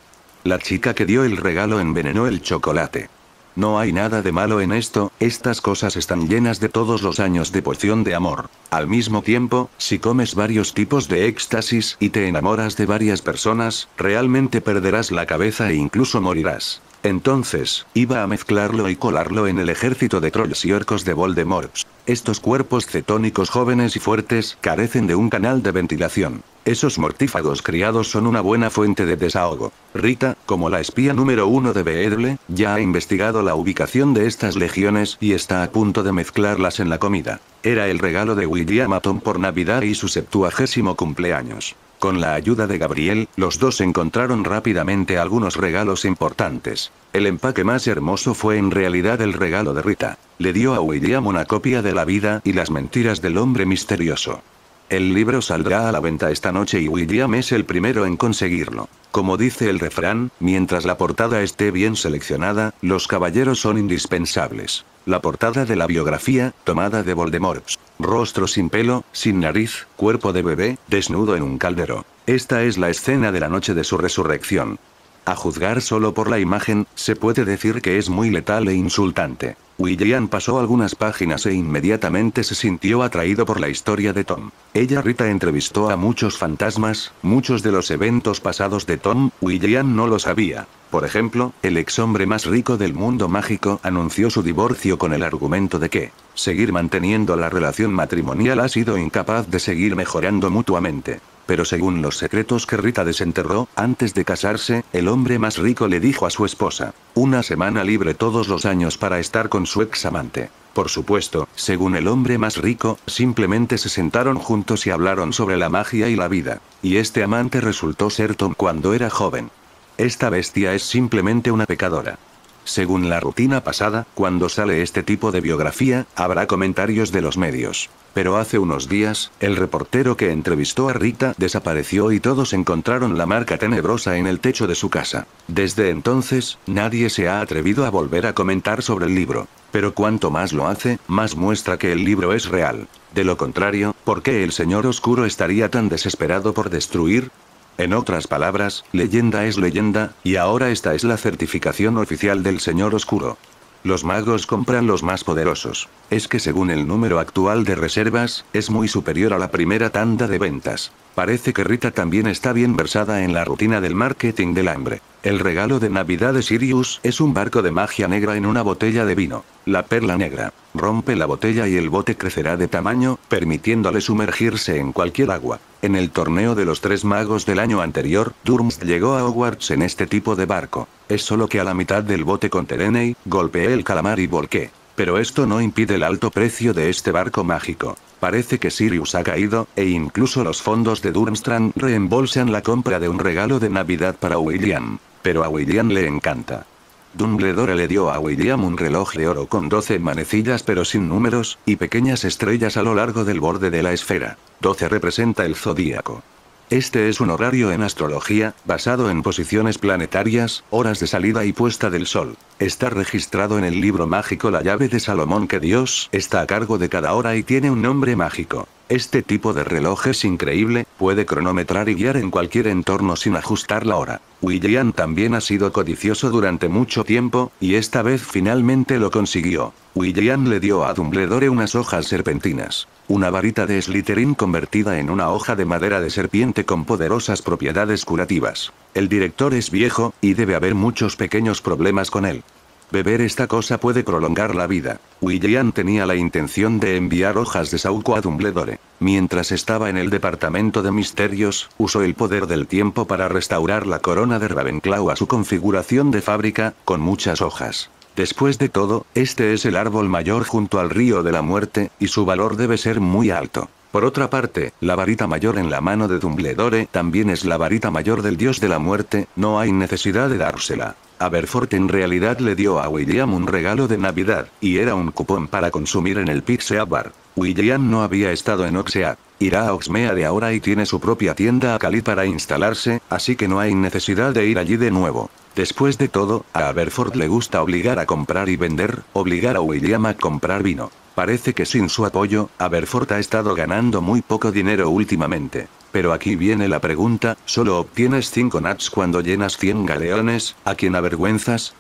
La chica que dio el regalo envenenó el chocolate. No hay nada de malo en esto, estas cosas están llenas de todos los años de poción de amor. Al mismo tiempo, si comes varios tipos de éxtasis y te enamoras de varias personas, realmente perderás la cabeza e incluso morirás. Entonces, iba a mezclarlo y colarlo en el ejército de trolls y orcos de Voldemort. Estos cuerpos cetónicos jóvenes y fuertes carecen de un canal de ventilación. Esos mortífagos criados son una buena fuente de desahogo. Rita, como la espía número uno de Beedle, ya ha investigado la ubicación de estas legiones y está a punto de mezclarlas en la comida. Era el regalo de William Atom por Navidad y su septuagésimo cumpleaños. Con la ayuda de Gabriel, los dos encontraron rápidamente algunos regalos importantes. El empaque más hermoso fue en realidad el regalo de Rita. Le dio a William una copia de La vida y las mentiras del hombre misterioso. El libro saldrá a la venta esta noche y William es el primero en conseguirlo. Como dice el refrán, mientras la portada esté bien seleccionada, los caballeros son indispensables. La portada de la biografía, tomada de Voldemort. Rostro sin pelo, sin nariz, cuerpo de bebé, desnudo en un caldero. Esta es la escena de la noche de su resurrección. A juzgar solo por la imagen, se puede decir que es muy letal e insultante. William pasó algunas páginas e inmediatamente se sintió atraído por la historia de Tom. Ella Rita entrevistó a muchos fantasmas, muchos de los eventos pasados de Tom, William no lo sabía. Por ejemplo, el ex hombre más rico del mundo mágico anunció su divorcio con el argumento de que seguir manteniendo la relación matrimonial ha sido incapaz de seguir mejorando mutuamente. Pero según los secretos que Rita desenterró, antes de casarse, el hombre más rico le dijo a su esposa, una semana libre todos los años para estar con su ex amante. Por supuesto, según el hombre más rico, simplemente se sentaron juntos y hablaron sobre la magia y la vida. Y este amante resultó ser Tom cuando era joven. Esta bestia es simplemente una pecadora. Según la rutina pasada, cuando sale este tipo de biografía, habrá comentarios de los medios. Pero hace unos días, el reportero que entrevistó a Rita desapareció y todos encontraron la marca tenebrosa en el techo de su casa. Desde entonces, nadie se ha atrevido a volver a comentar sobre el libro. Pero cuanto más lo hace, más muestra que el libro es real. De lo contrario, ¿por qué el señor oscuro estaría tan desesperado por destruir? En otras palabras, leyenda es leyenda, y ahora esta es la certificación oficial del Señor Oscuro. Los magos compran los más poderosos. Es que según el número actual de reservas, es muy superior a la primera tanda de ventas. Parece que Rita también está bien versada en la rutina del marketing del hambre. El regalo de Navidad de Sirius es un barco de magia negra en una botella de vino. La perla negra. Rompe la botella y el bote crecerá de tamaño, permitiéndole sumergirse en cualquier agua. En el torneo de los tres magos del año anterior, Durms llegó a Hogwarts en este tipo de barco. Es solo que a la mitad del bote con Terenei, golpeé el calamar y volqué. Pero esto no impide el alto precio de este barco mágico. Parece que Sirius ha caído, e incluso los fondos de Durmstrang reembolsan la compra de un regalo de Navidad para William. Pero a William le encanta. Dumbledore le dio a William un reloj de oro con 12 manecillas pero sin números, y pequeñas estrellas a lo largo del borde de la esfera. 12 representa el zodíaco. Este es un horario en astrología, basado en posiciones planetarias, horas de salida y puesta del sol. Está registrado en el libro mágico La llave de Salomón que Dios está a cargo de cada hora y tiene un nombre mágico. Este tipo de reloj es increíble, puede cronometrar y guiar en cualquier entorno sin ajustar la hora. William también ha sido codicioso durante mucho tiempo, y esta vez finalmente lo consiguió. William le dio a Dumbledore unas hojas serpentinas. Una varita de Slytherin convertida en una hoja de madera de serpiente con poderosas propiedades curativas. El director es viejo, y debe haber muchos pequeños problemas con él. Beber esta cosa puede prolongar la vida. William tenía la intención de enviar hojas de Sauco a Dumbledore. Mientras estaba en el departamento de misterios, usó el poder del tiempo para restaurar la corona de Ravenclaw a su configuración de fábrica, con muchas hojas. Después de todo, este es el árbol mayor junto al río de la muerte, y su valor debe ser muy alto. Por otra parte, la varita mayor en la mano de Dumbledore también es la varita mayor del dios de la muerte, no hay necesidad de dársela. Aberfort en realidad le dio a William un regalo de Navidad, y era un cupón para consumir en el Pixea Bar. William no había estado en Oxea. Irá a Oxmea de ahora y tiene su propia tienda a Cali para instalarse, así que no hay necesidad de ir allí de nuevo. Después de todo, a Aberford le gusta obligar a comprar y vender, obligar a William a comprar vino. Parece que sin su apoyo, Aberford ha estado ganando muy poco dinero últimamente. Pero aquí viene la pregunta, ¿solo obtienes 5 nats cuando llenas 100 galeones, a quién avergüenzas?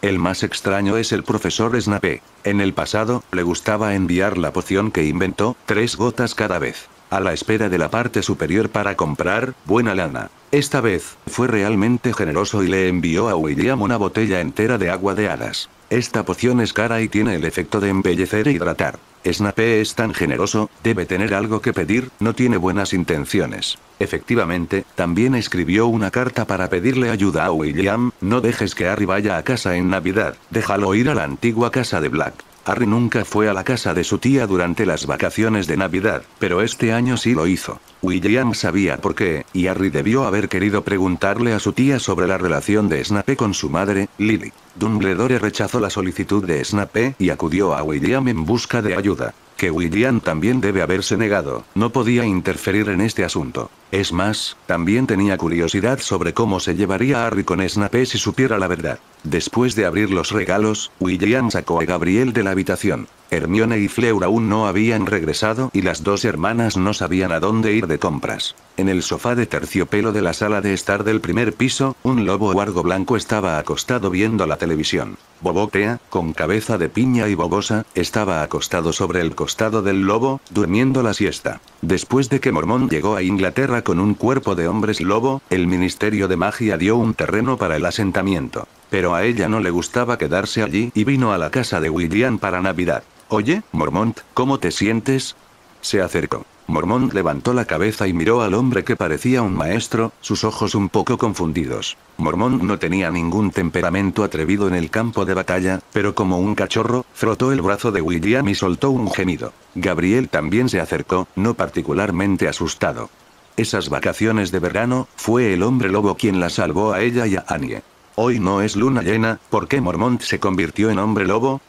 El más extraño es el profesor Snape. En el pasado, le gustaba enviar la poción que inventó, tres gotas cada vez a la espera de la parte superior para comprar buena lana. Esta vez, fue realmente generoso y le envió a William una botella entera de agua de hadas. Esta poción es cara y tiene el efecto de embellecer e hidratar. Snape es tan generoso, debe tener algo que pedir, no tiene buenas intenciones. Efectivamente, también escribió una carta para pedirle ayuda a William, no dejes que Harry vaya a casa en Navidad, déjalo ir a la antigua casa de Black. Harry nunca fue a la casa de su tía durante las vacaciones de Navidad, pero este año sí lo hizo. William sabía por qué, y Harry debió haber querido preguntarle a su tía sobre la relación de Snape con su madre, Lily. Dumbledore rechazó la solicitud de Snape y acudió a William en busca de ayuda. Que William también debe haberse negado, no podía interferir en este asunto. Es más, también tenía curiosidad sobre cómo se llevaría a Harry con Snape si supiera la verdad. Después de abrir los regalos, William sacó a Gabriel de la habitación. Hermione y Fleur aún no habían regresado y las dos hermanas no sabían a dónde ir de compras. En el sofá de terciopelo de la sala de estar del primer piso, un lobo huargo blanco estaba acostado viendo la televisión. Bobotea, con cabeza de piña y bobosa, estaba acostado sobre el costado del lobo, durmiendo la siesta. Después de que Mormón llegó a Inglaterra con un cuerpo de hombres lobo, el Ministerio de Magia dio un terreno para el asentamiento. Pero a ella no le gustaba quedarse allí y vino a la casa de William para Navidad. Oye, Mormont, ¿cómo te sientes? Se acercó. Mormont levantó la cabeza y miró al hombre que parecía un maestro, sus ojos un poco confundidos. Mormont no tenía ningún temperamento atrevido en el campo de batalla, pero como un cachorro, frotó el brazo de William y soltó un gemido. Gabriel también se acercó, no particularmente asustado esas vacaciones de verano, fue el hombre lobo quien la salvó a ella y a Annie. Hoy no es luna llena, ¿por qué Mormont se convirtió en hombre lobo?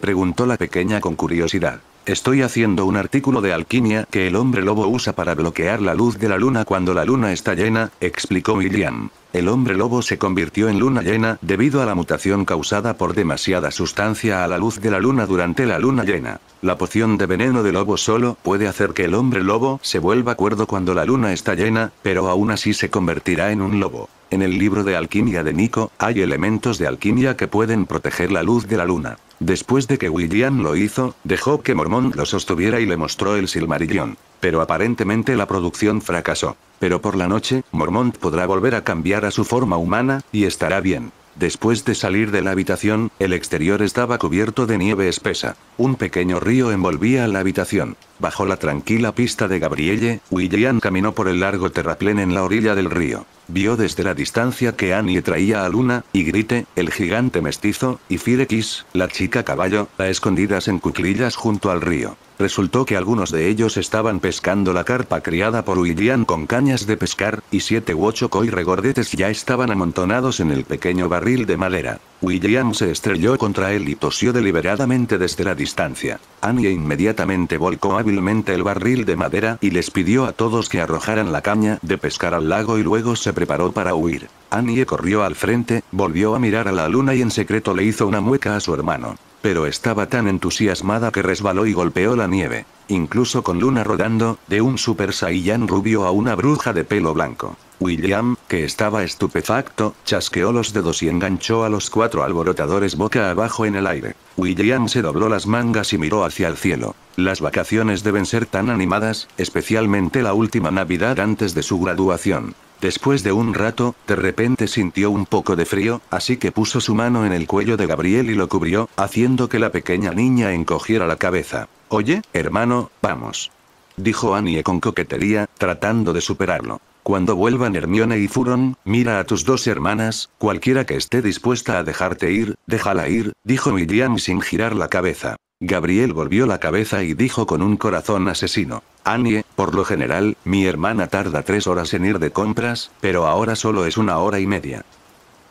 Preguntó la pequeña con curiosidad. Estoy haciendo un artículo de alquimia que el hombre lobo usa para bloquear la luz de la luna cuando la luna está llena, explicó William. El hombre lobo se convirtió en luna llena debido a la mutación causada por demasiada sustancia a la luz de la luna durante la luna llena. La poción de veneno de lobo solo puede hacer que el hombre lobo se vuelva cuerdo cuando la luna está llena, pero aún así se convertirá en un lobo. En el libro de alquimia de Nico, hay elementos de alquimia que pueden proteger la luz de la luna. Después de que William lo hizo, dejó que Mormont lo sostuviera y le mostró el Silmarillón. Pero aparentemente la producción fracasó. Pero por la noche, Mormont podrá volver a cambiar a su forma humana, y estará bien. Después de salir de la habitación, el exterior estaba cubierto de nieve espesa. Un pequeño río envolvía la habitación. Bajo la tranquila pista de Gabrielle, William caminó por el largo terraplén en la orilla del río. Vio desde la distancia que Annie traía a Luna, y Grite, el gigante mestizo, y Firekiss, la chica caballo, a escondidas en cuclillas junto al río. Resultó que algunos de ellos estaban pescando la carpa criada por William con cañas de pescar, y siete u ocho koi regordetes ya estaban amontonados en el pequeño barril de madera. William se estrelló contra él y tosió deliberadamente desde la distancia. Annie inmediatamente volcó a el barril de madera y les pidió a todos que arrojaran la caña de pescar al lago y luego se preparó para huir. Annie corrió al frente, volvió a mirar a la luna y en secreto le hizo una mueca a su hermano. Pero estaba tan entusiasmada que resbaló y golpeó la nieve. Incluso con luna rodando, de un super saiyan rubio a una bruja de pelo blanco. William, que estaba estupefacto, chasqueó los dedos y enganchó a los cuatro alborotadores boca abajo en el aire. William se dobló las mangas y miró hacia el cielo. Las vacaciones deben ser tan animadas, especialmente la última Navidad antes de su graduación. Después de un rato, de repente sintió un poco de frío, así que puso su mano en el cuello de Gabriel y lo cubrió, haciendo que la pequeña niña encogiera la cabeza. Oye, hermano, vamos. Dijo Annie con coquetería, tratando de superarlo. Cuando vuelvan Hermione y Furon, mira a tus dos hermanas, cualquiera que esté dispuesta a dejarte ir, déjala ir, dijo William sin girar la cabeza. Gabriel volvió la cabeza y dijo con un corazón asesino. Annie, por lo general, mi hermana tarda tres horas en ir de compras, pero ahora solo es una hora y media.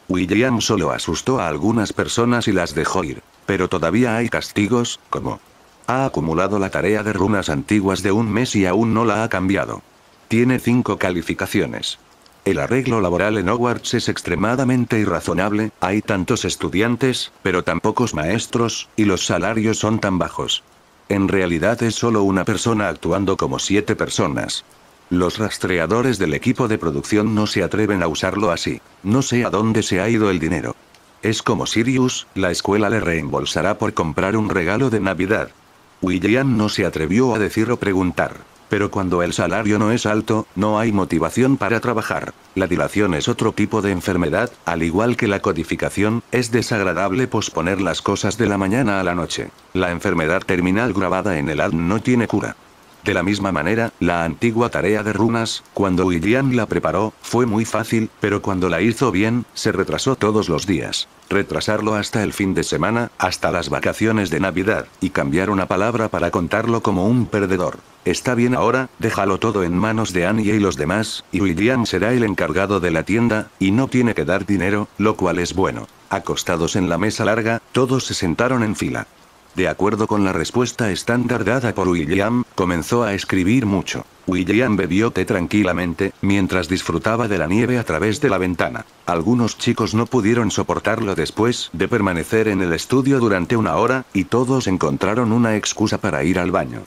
William solo asustó a algunas personas y las dejó ir. Pero todavía hay castigos, como... Ha acumulado la tarea de runas antiguas de un mes y aún no la ha cambiado. Tiene cinco calificaciones. El arreglo laboral en Hogwarts es extremadamente irrazonable, hay tantos estudiantes, pero tan pocos maestros, y los salarios son tan bajos. En realidad es solo una persona actuando como siete personas. Los rastreadores del equipo de producción no se atreven a usarlo así. No sé a dónde se ha ido el dinero. Es como Sirius, la escuela le reembolsará por comprar un regalo de Navidad. William no se atrevió a decir o preguntar. Pero cuando el salario no es alto, no hay motivación para trabajar. La dilación es otro tipo de enfermedad, al igual que la codificación, es desagradable posponer las cosas de la mañana a la noche. La enfermedad terminal grabada en el ADN no tiene cura. De la misma manera, la antigua tarea de runas, cuando William la preparó, fue muy fácil, pero cuando la hizo bien, se retrasó todos los días. Retrasarlo hasta el fin de semana, hasta las vacaciones de Navidad, y cambiar una palabra para contarlo como un perdedor. Está bien ahora, déjalo todo en manos de Annie y los demás, y William será el encargado de la tienda, y no tiene que dar dinero, lo cual es bueno. Acostados en la mesa larga, todos se sentaron en fila. De acuerdo con la respuesta estándar dada por William, comenzó a escribir mucho. William bebió té tranquilamente, mientras disfrutaba de la nieve a través de la ventana. Algunos chicos no pudieron soportarlo después de permanecer en el estudio durante una hora, y todos encontraron una excusa para ir al baño.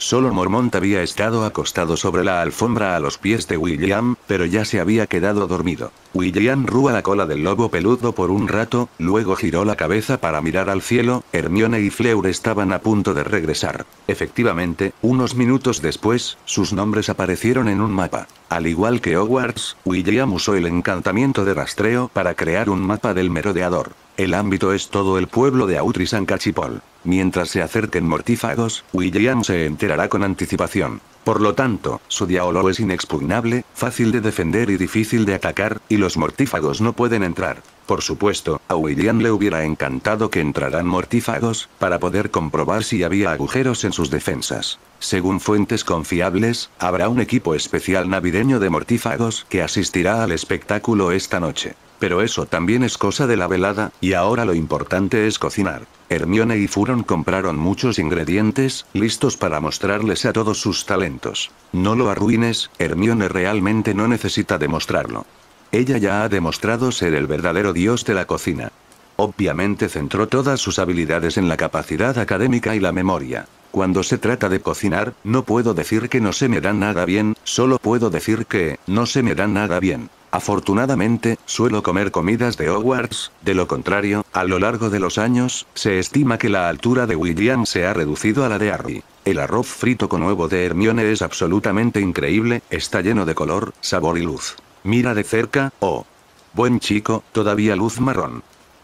Solo Mormont había estado acostado sobre la alfombra a los pies de William, pero ya se había quedado dormido. William rúa la cola del lobo peludo por un rato, luego giró la cabeza para mirar al cielo, Hermione y Fleur estaban a punto de regresar. Efectivamente, unos minutos después, sus nombres aparecieron en un mapa. Al igual que Hogwarts, William usó el encantamiento de rastreo para crear un mapa del merodeador. El ámbito es todo el pueblo de Autrisan Cachipol. Mientras se acerquen mortífagos, William se enterará con anticipación. Por lo tanto, su diablo es inexpugnable, fácil de defender y difícil de atacar, y los mortífagos no pueden entrar. Por supuesto, a William le hubiera encantado que entraran mortífagos, para poder comprobar si había agujeros en sus defensas. Según fuentes confiables, habrá un equipo especial navideño de mortífagos que asistirá al espectáculo esta noche. Pero eso también es cosa de la velada, y ahora lo importante es cocinar. Hermione y Furon compraron muchos ingredientes, listos para mostrarles a todos sus talentos. No lo arruines, Hermione realmente no necesita demostrarlo. Ella ya ha demostrado ser el verdadero dios de la cocina. Obviamente centró todas sus habilidades en la capacidad académica y la memoria. Cuando se trata de cocinar, no puedo decir que no se me da nada bien, solo puedo decir que, no se me da nada bien. Afortunadamente, suelo comer comidas de Hogwarts, de lo contrario, a lo largo de los años, se estima que la altura de William se ha reducido a la de Harry. El arroz frito con huevo de Hermione es absolutamente increíble, está lleno de color, sabor y luz. Mira de cerca, oh. Buen chico, todavía luz marrón.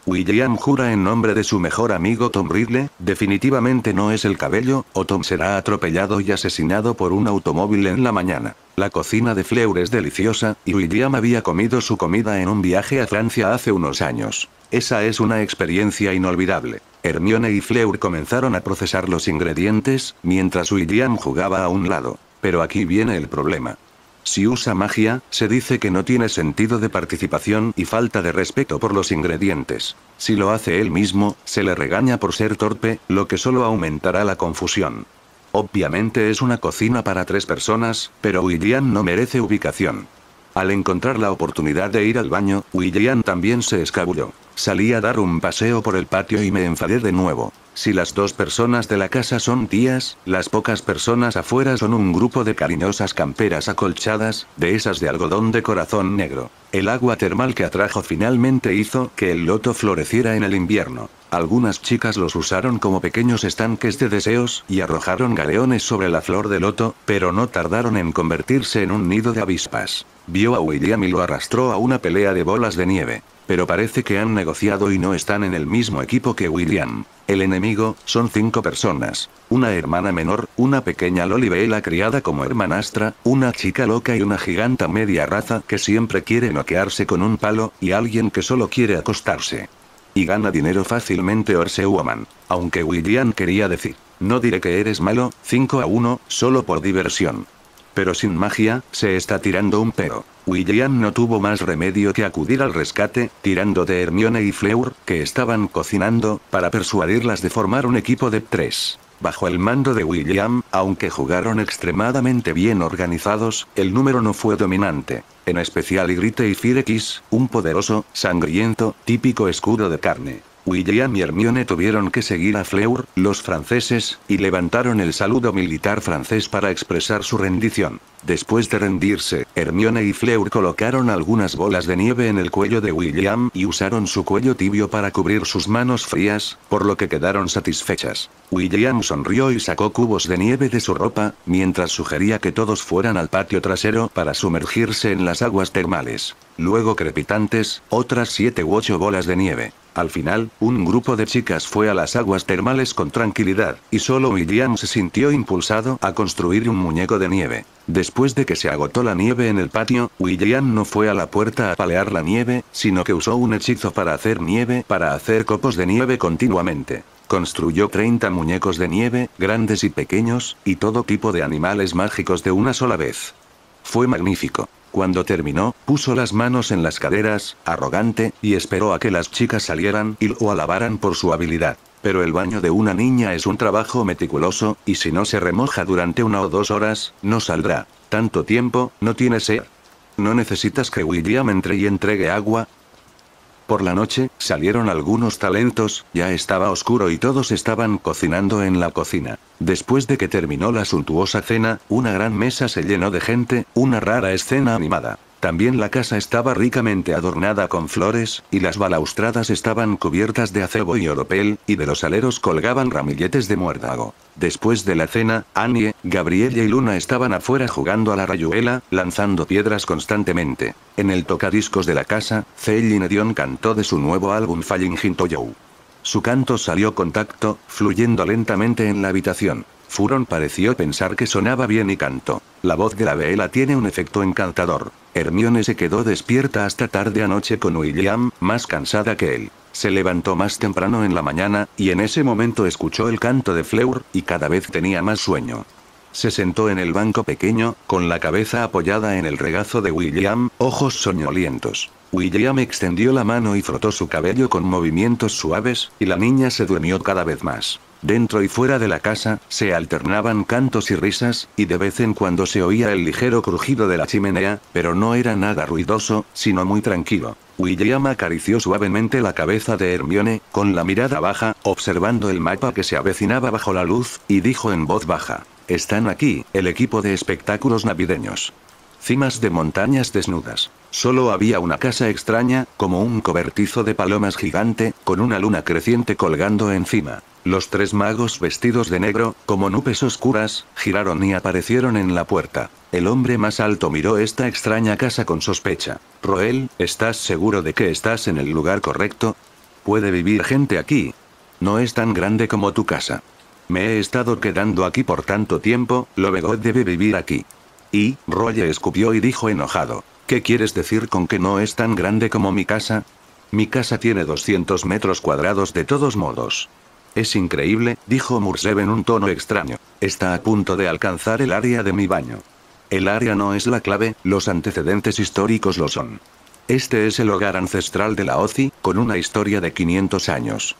William jura en nombre de su mejor amigo Tom Ridley, definitivamente no es el cabello, o Tom será atropellado y asesinado por un automóvil en la mañana. La cocina de Fleur es deliciosa, y William había comido su comida en un viaje a Francia hace unos años. Esa es una experiencia inolvidable. Hermione y Fleur comenzaron a procesar los ingredientes, mientras William jugaba a un lado. Pero aquí viene el problema. Si usa magia, se dice que no tiene sentido de participación y falta de respeto por los ingredientes. Si lo hace él mismo, se le regaña por ser torpe, lo que solo aumentará la confusión. Obviamente es una cocina para tres personas, pero William no merece ubicación. Al encontrar la oportunidad de ir al baño, William también se escabulló. Salí a dar un paseo por el patio y me enfadé de nuevo. Si las dos personas de la casa son tías, las pocas personas afuera son un grupo de cariñosas camperas acolchadas, de esas de algodón de corazón negro. El agua termal que atrajo finalmente hizo que el loto floreciera en el invierno. Algunas chicas los usaron como pequeños estanques de deseos y arrojaron galeones sobre la flor de loto, pero no tardaron en convertirse en un nido de avispas. Vio a William y lo arrastró a una pelea de bolas de nieve. Pero parece que han negociado y no están en el mismo equipo que William. El enemigo, son cinco personas. Una hermana menor, una pequeña Lolibela criada como hermanastra, una chica loca y una giganta media raza que siempre quiere noquearse con un palo, y alguien que solo quiere acostarse. Y gana dinero fácilmente Orse Woman. Aunque William quería decir, no diré que eres malo, 5 a 1, solo por diversión pero sin magia, se está tirando un pero. William no tuvo más remedio que acudir al rescate, tirando de Hermione y Fleur, que estaban cocinando, para persuadirlas de formar un equipo de tres. Bajo el mando de William, aunque jugaron extremadamente bien organizados, el número no fue dominante. En especial Igrite y Firex, un poderoso, sangriento, típico escudo de carne. William y Hermione tuvieron que seguir a Fleur, los franceses, y levantaron el saludo militar francés para expresar su rendición. Después de rendirse, Hermione y Fleur colocaron algunas bolas de nieve en el cuello de William y usaron su cuello tibio para cubrir sus manos frías, por lo que quedaron satisfechas. William sonrió y sacó cubos de nieve de su ropa, mientras sugería que todos fueran al patio trasero para sumergirse en las aguas termales. Luego crepitantes, otras siete u ocho bolas de nieve. Al final, un grupo de chicas fue a las aguas termales con tranquilidad, y solo William se sintió impulsado a construir un muñeco de nieve. Después de que se agotó la nieve en el patio, William no fue a la puerta a palear la nieve, sino que usó un hechizo para hacer nieve para hacer copos de nieve continuamente. Construyó 30 muñecos de nieve, grandes y pequeños, y todo tipo de animales mágicos de una sola vez. Fue magnífico. Cuando terminó, puso las manos en las caderas, arrogante, y esperó a que las chicas salieran y lo alabaran por su habilidad. Pero el baño de una niña es un trabajo meticuloso, y si no se remoja durante una o dos horas, no saldrá. Tanto tiempo, no tiene sed. ¿No necesitas que William entre y entregue agua? Por la noche, salieron algunos talentos, ya estaba oscuro y todos estaban cocinando en la cocina. Después de que terminó la suntuosa cena, una gran mesa se llenó de gente, una rara escena animada. También la casa estaba ricamente adornada con flores, y las balaustradas estaban cubiertas de acebo y oropel, y de los aleros colgaban ramilletes de muérdago. Después de la cena, Annie, Gabriella y Luna estaban afuera jugando a la rayuela, lanzando piedras constantemente. En el tocadiscos de la casa, Celine Dion cantó de su nuevo álbum Falling Into You. Su canto salió con tacto, fluyendo lentamente en la habitación. Furon pareció pensar que sonaba bien y cantó. La voz de la vela tiene un efecto encantador. Hermione se quedó despierta hasta tarde anoche con William, más cansada que él. Se levantó más temprano en la mañana, y en ese momento escuchó el canto de Fleur, y cada vez tenía más sueño. Se sentó en el banco pequeño, con la cabeza apoyada en el regazo de William, ojos soñolientos. William extendió la mano y frotó su cabello con movimientos suaves, y la niña se durmió cada vez más. Dentro y fuera de la casa, se alternaban cantos y risas, y de vez en cuando se oía el ligero crujido de la chimenea, pero no era nada ruidoso, sino muy tranquilo. William acarició suavemente la cabeza de Hermione, con la mirada baja, observando el mapa que se avecinaba bajo la luz, y dijo en voz baja. Están aquí, el equipo de espectáculos navideños. Cimas de montañas desnudas. Solo había una casa extraña, como un cobertizo de palomas gigante, con una luna creciente colgando encima. Los tres magos vestidos de negro, como nubes oscuras, giraron y aparecieron en la puerta. El hombre más alto miró esta extraña casa con sospecha. Roel, ¿estás seguro de que estás en el lugar correcto? Puede vivir gente aquí. No es tan grande como tu casa. Me he estado quedando aquí por tanto tiempo, Lovegot debe vivir aquí. Y, Roger escupió y dijo enojado. ¿Qué quieres decir con que no es tan grande como mi casa? Mi casa tiene 200 metros cuadrados de todos modos. Es increíble, dijo Murzeb en un tono extraño. Está a punto de alcanzar el área de mi baño. El área no es la clave, los antecedentes históricos lo son. Este es el hogar ancestral de la OCI, con una historia de 500 años.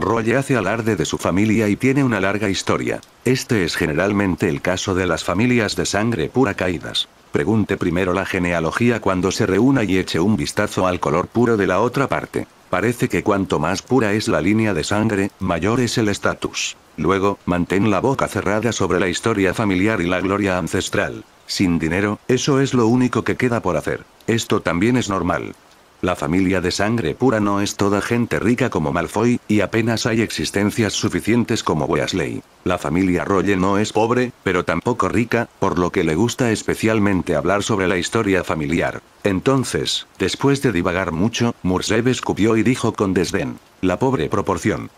Roy hace alarde de su familia y tiene una larga historia. Este es generalmente el caso de las familias de sangre pura caídas. Pregunte primero la genealogía cuando se reúna y eche un vistazo al color puro de la otra parte. Parece que cuanto más pura es la línea de sangre, mayor es el estatus. Luego, mantén la boca cerrada sobre la historia familiar y la gloria ancestral. Sin dinero, eso es lo único que queda por hacer. Esto también es normal. La familia de sangre pura no es toda gente rica como Malfoy, y apenas hay existencias suficientes como Weasley. La familia Rolle no es pobre, pero tampoco rica, por lo que le gusta especialmente hablar sobre la historia familiar. Entonces, después de divagar mucho, Mursev escupió y dijo con desdén. La pobre proporción.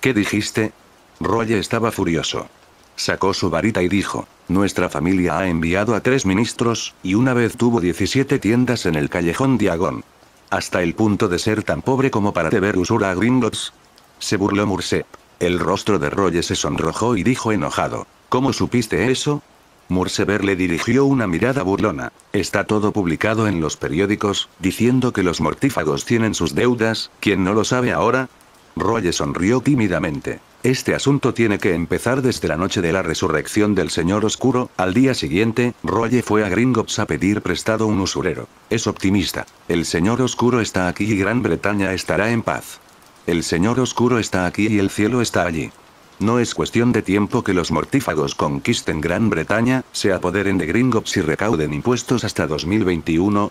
¿Qué dijiste? Rolle estaba furioso. Sacó su varita y dijo, nuestra familia ha enviado a tres ministros, y una vez tuvo 17 tiendas en el callejón Diagón hasta el punto de ser tan pobre como para deber usura a Gringotts. Se burló Murse. El rostro de Roger se sonrojó y dijo enojado. ¿Cómo supiste eso? Mursever le dirigió una mirada burlona. Está todo publicado en los periódicos, diciendo que los mortífagos tienen sus deudas, ¿quién no lo sabe ahora? Roy sonrió tímidamente. Este asunto tiene que empezar desde la noche de la resurrección del Señor Oscuro, al día siguiente, Roye fue a Gringotts a pedir prestado un usurero. Es optimista. El Señor Oscuro está aquí y Gran Bretaña estará en paz. El Señor Oscuro está aquí y el cielo está allí. No es cuestión de tiempo que los mortífagos conquisten Gran Bretaña, se apoderen de Gringotts y recauden impuestos hasta 2021,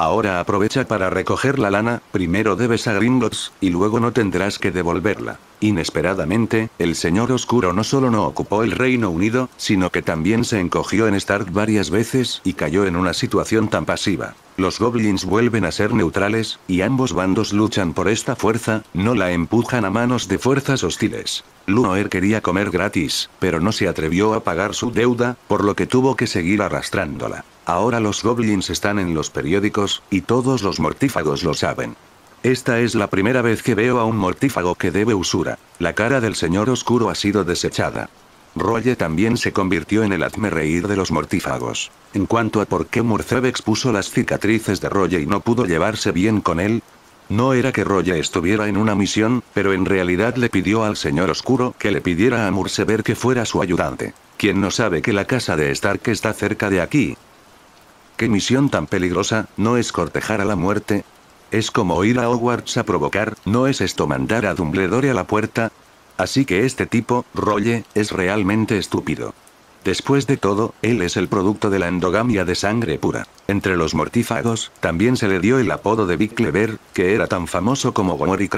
Ahora aprovecha para recoger la lana, primero debes a Gringotts, y luego no tendrás que devolverla. Inesperadamente, el señor oscuro no solo no ocupó el Reino Unido, sino que también se encogió en Stark varias veces y cayó en una situación tan pasiva. Los goblins vuelven a ser neutrales, y ambos bandos luchan por esta fuerza, no la empujan a manos de fuerzas hostiles. Lunoer quería comer gratis, pero no se atrevió a pagar su deuda, por lo que tuvo que seguir arrastrándola. Ahora los goblins están en los periódicos, y todos los mortífagos lo saben. Esta es la primera vez que veo a un mortífago que debe usura. La cara del señor oscuro ha sido desechada. Roger también se convirtió en el hazme reír de los mortífagos. En cuanto a por qué Murceb expuso las cicatrices de Roger y no pudo llevarse bien con él, no era que Roger estuviera en una misión, pero en realidad le pidió al señor oscuro que le pidiera a Murceber que fuera su ayudante. Quien no sabe que la casa de Stark está cerca de aquí, Qué misión tan peligrosa, ¿no es cortejar a la muerte? Es como ir a Hogwarts a provocar, ¿no es esto mandar a Dumbledore a la puerta? Así que este tipo, Rolle, es realmente estúpido. Después de todo, él es el producto de la endogamia de sangre pura. Entre los mortífagos, también se le dio el apodo de Big que era tan famoso como Gomori y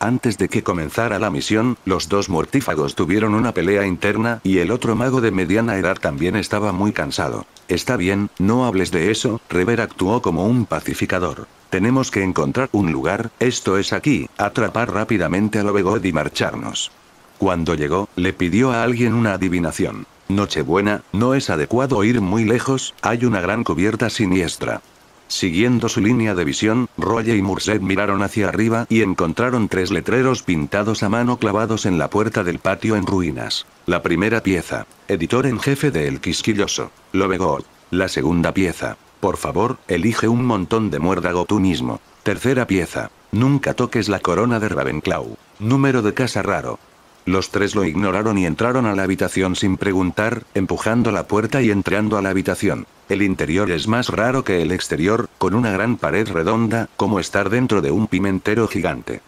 Antes de que comenzara la misión, los dos mortífagos tuvieron una pelea interna, y el otro mago de mediana edad también estaba muy cansado. Está bien, no hables de eso, Rever actuó como un pacificador. Tenemos que encontrar un lugar, esto es aquí, atrapar rápidamente a Lobegod y marcharnos. Cuando llegó, le pidió a alguien una adivinación. Nochebuena, no es adecuado ir muy lejos, hay una gran cubierta siniestra. Siguiendo su línea de visión, Roger y Murset miraron hacia arriba y encontraron tres letreros pintados a mano clavados en la puerta del patio en ruinas. La primera pieza. Editor en jefe de El Quisquilloso. Lobegold. La segunda pieza. Por favor, elige un montón de muérdago tú mismo. Tercera pieza. Nunca toques la corona de Ravenclaw. Número de casa raro. Los tres lo ignoraron y entraron a la habitación sin preguntar, empujando la puerta y entrando a la habitación. El interior es más raro que el exterior, con una gran pared redonda, como estar dentro de un pimentero gigante.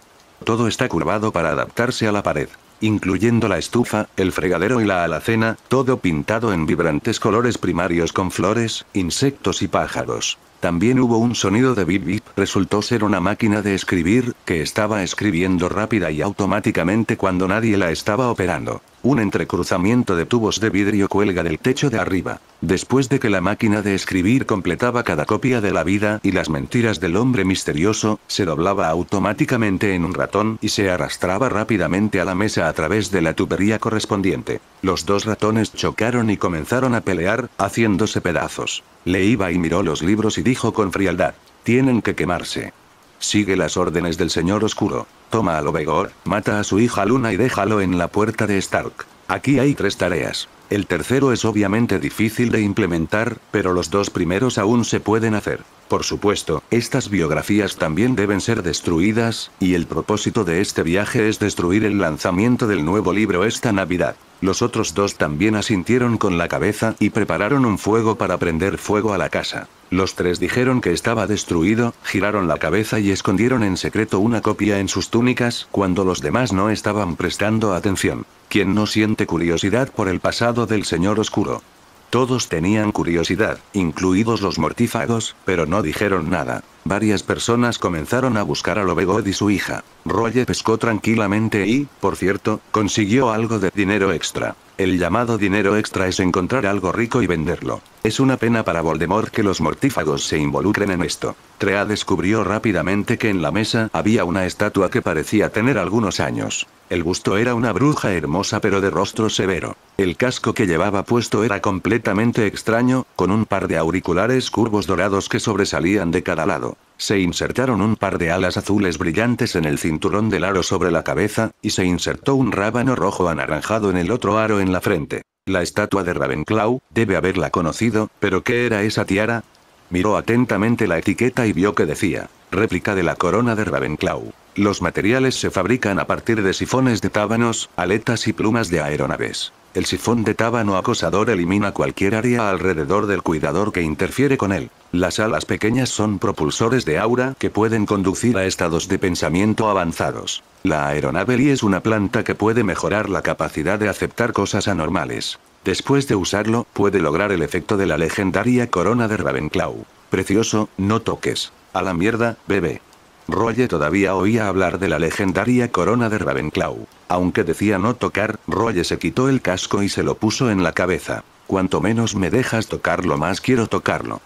Todo está curvado para adaptarse a la pared, incluyendo la estufa, el fregadero y la alacena, todo pintado en vibrantes colores primarios con flores, insectos y pájaros. También hubo un sonido de bip bip, resultó ser una máquina de escribir, que estaba escribiendo rápida y automáticamente cuando nadie la estaba operando. Un entrecruzamiento de tubos de vidrio cuelga del techo de arriba. Después de que la máquina de escribir completaba cada copia de la vida y las mentiras del hombre misterioso, se doblaba automáticamente en un ratón y se arrastraba rápidamente a la mesa a través de la tubería correspondiente. Los dos ratones chocaron y comenzaron a pelear, haciéndose pedazos. Le iba y miró los libros y dijo con frialdad, tienen que quemarse. Sigue las órdenes del señor oscuro. Toma a Lobegor, mata a su hija Luna y déjalo en la puerta de Stark. Aquí hay tres tareas. El tercero es obviamente difícil de implementar, pero los dos primeros aún se pueden hacer. Por supuesto, estas biografías también deben ser destruidas, y el propósito de este viaje es destruir el lanzamiento del nuevo libro esta Navidad. Los otros dos también asintieron con la cabeza y prepararon un fuego para prender fuego a la casa. Los tres dijeron que estaba destruido, giraron la cabeza y escondieron en secreto una copia en sus túnicas cuando los demás no estaban prestando atención. ¿Quién no siente curiosidad por el pasado del señor oscuro? Todos tenían curiosidad, incluidos los mortífagos, pero no dijeron nada. Varias personas comenzaron a buscar a Lobegod y su hija. Roger pescó tranquilamente y, por cierto, consiguió algo de dinero extra. El llamado dinero extra es encontrar algo rico y venderlo. Es una pena para Voldemort que los mortífagos se involucren en esto. Trea descubrió rápidamente que en la mesa había una estatua que parecía tener algunos años. El busto era una bruja hermosa pero de rostro severo. El casco que llevaba puesto era completamente extraño, con un par de auriculares curvos dorados que sobresalían de cada lado. Se insertaron un par de alas azules brillantes en el cinturón del aro sobre la cabeza, y se insertó un rábano rojo anaranjado en el otro aro en la frente. La estatua de Ravenclaw, debe haberla conocido, pero ¿qué era esa tiara? Miró atentamente la etiqueta y vio que decía, réplica de la corona de Ravenclaw. Los materiales se fabrican a partir de sifones de tábanos, aletas y plumas de aeronaves el sifón de tábano acosador elimina cualquier área alrededor del cuidador que interfiere con él. Las alas pequeñas son propulsores de aura que pueden conducir a estados de pensamiento avanzados. La aeronave es una planta que puede mejorar la capacidad de aceptar cosas anormales. Después de usarlo, puede lograr el efecto de la legendaria corona de Ravenclaw. Precioso, no toques. A la mierda, bebé. Roger todavía oía hablar de la legendaria corona de Ravenclaw. Aunque decía no tocar, Roye se quitó el casco y se lo puso en la cabeza. Cuanto menos me dejas tocarlo más quiero tocarlo.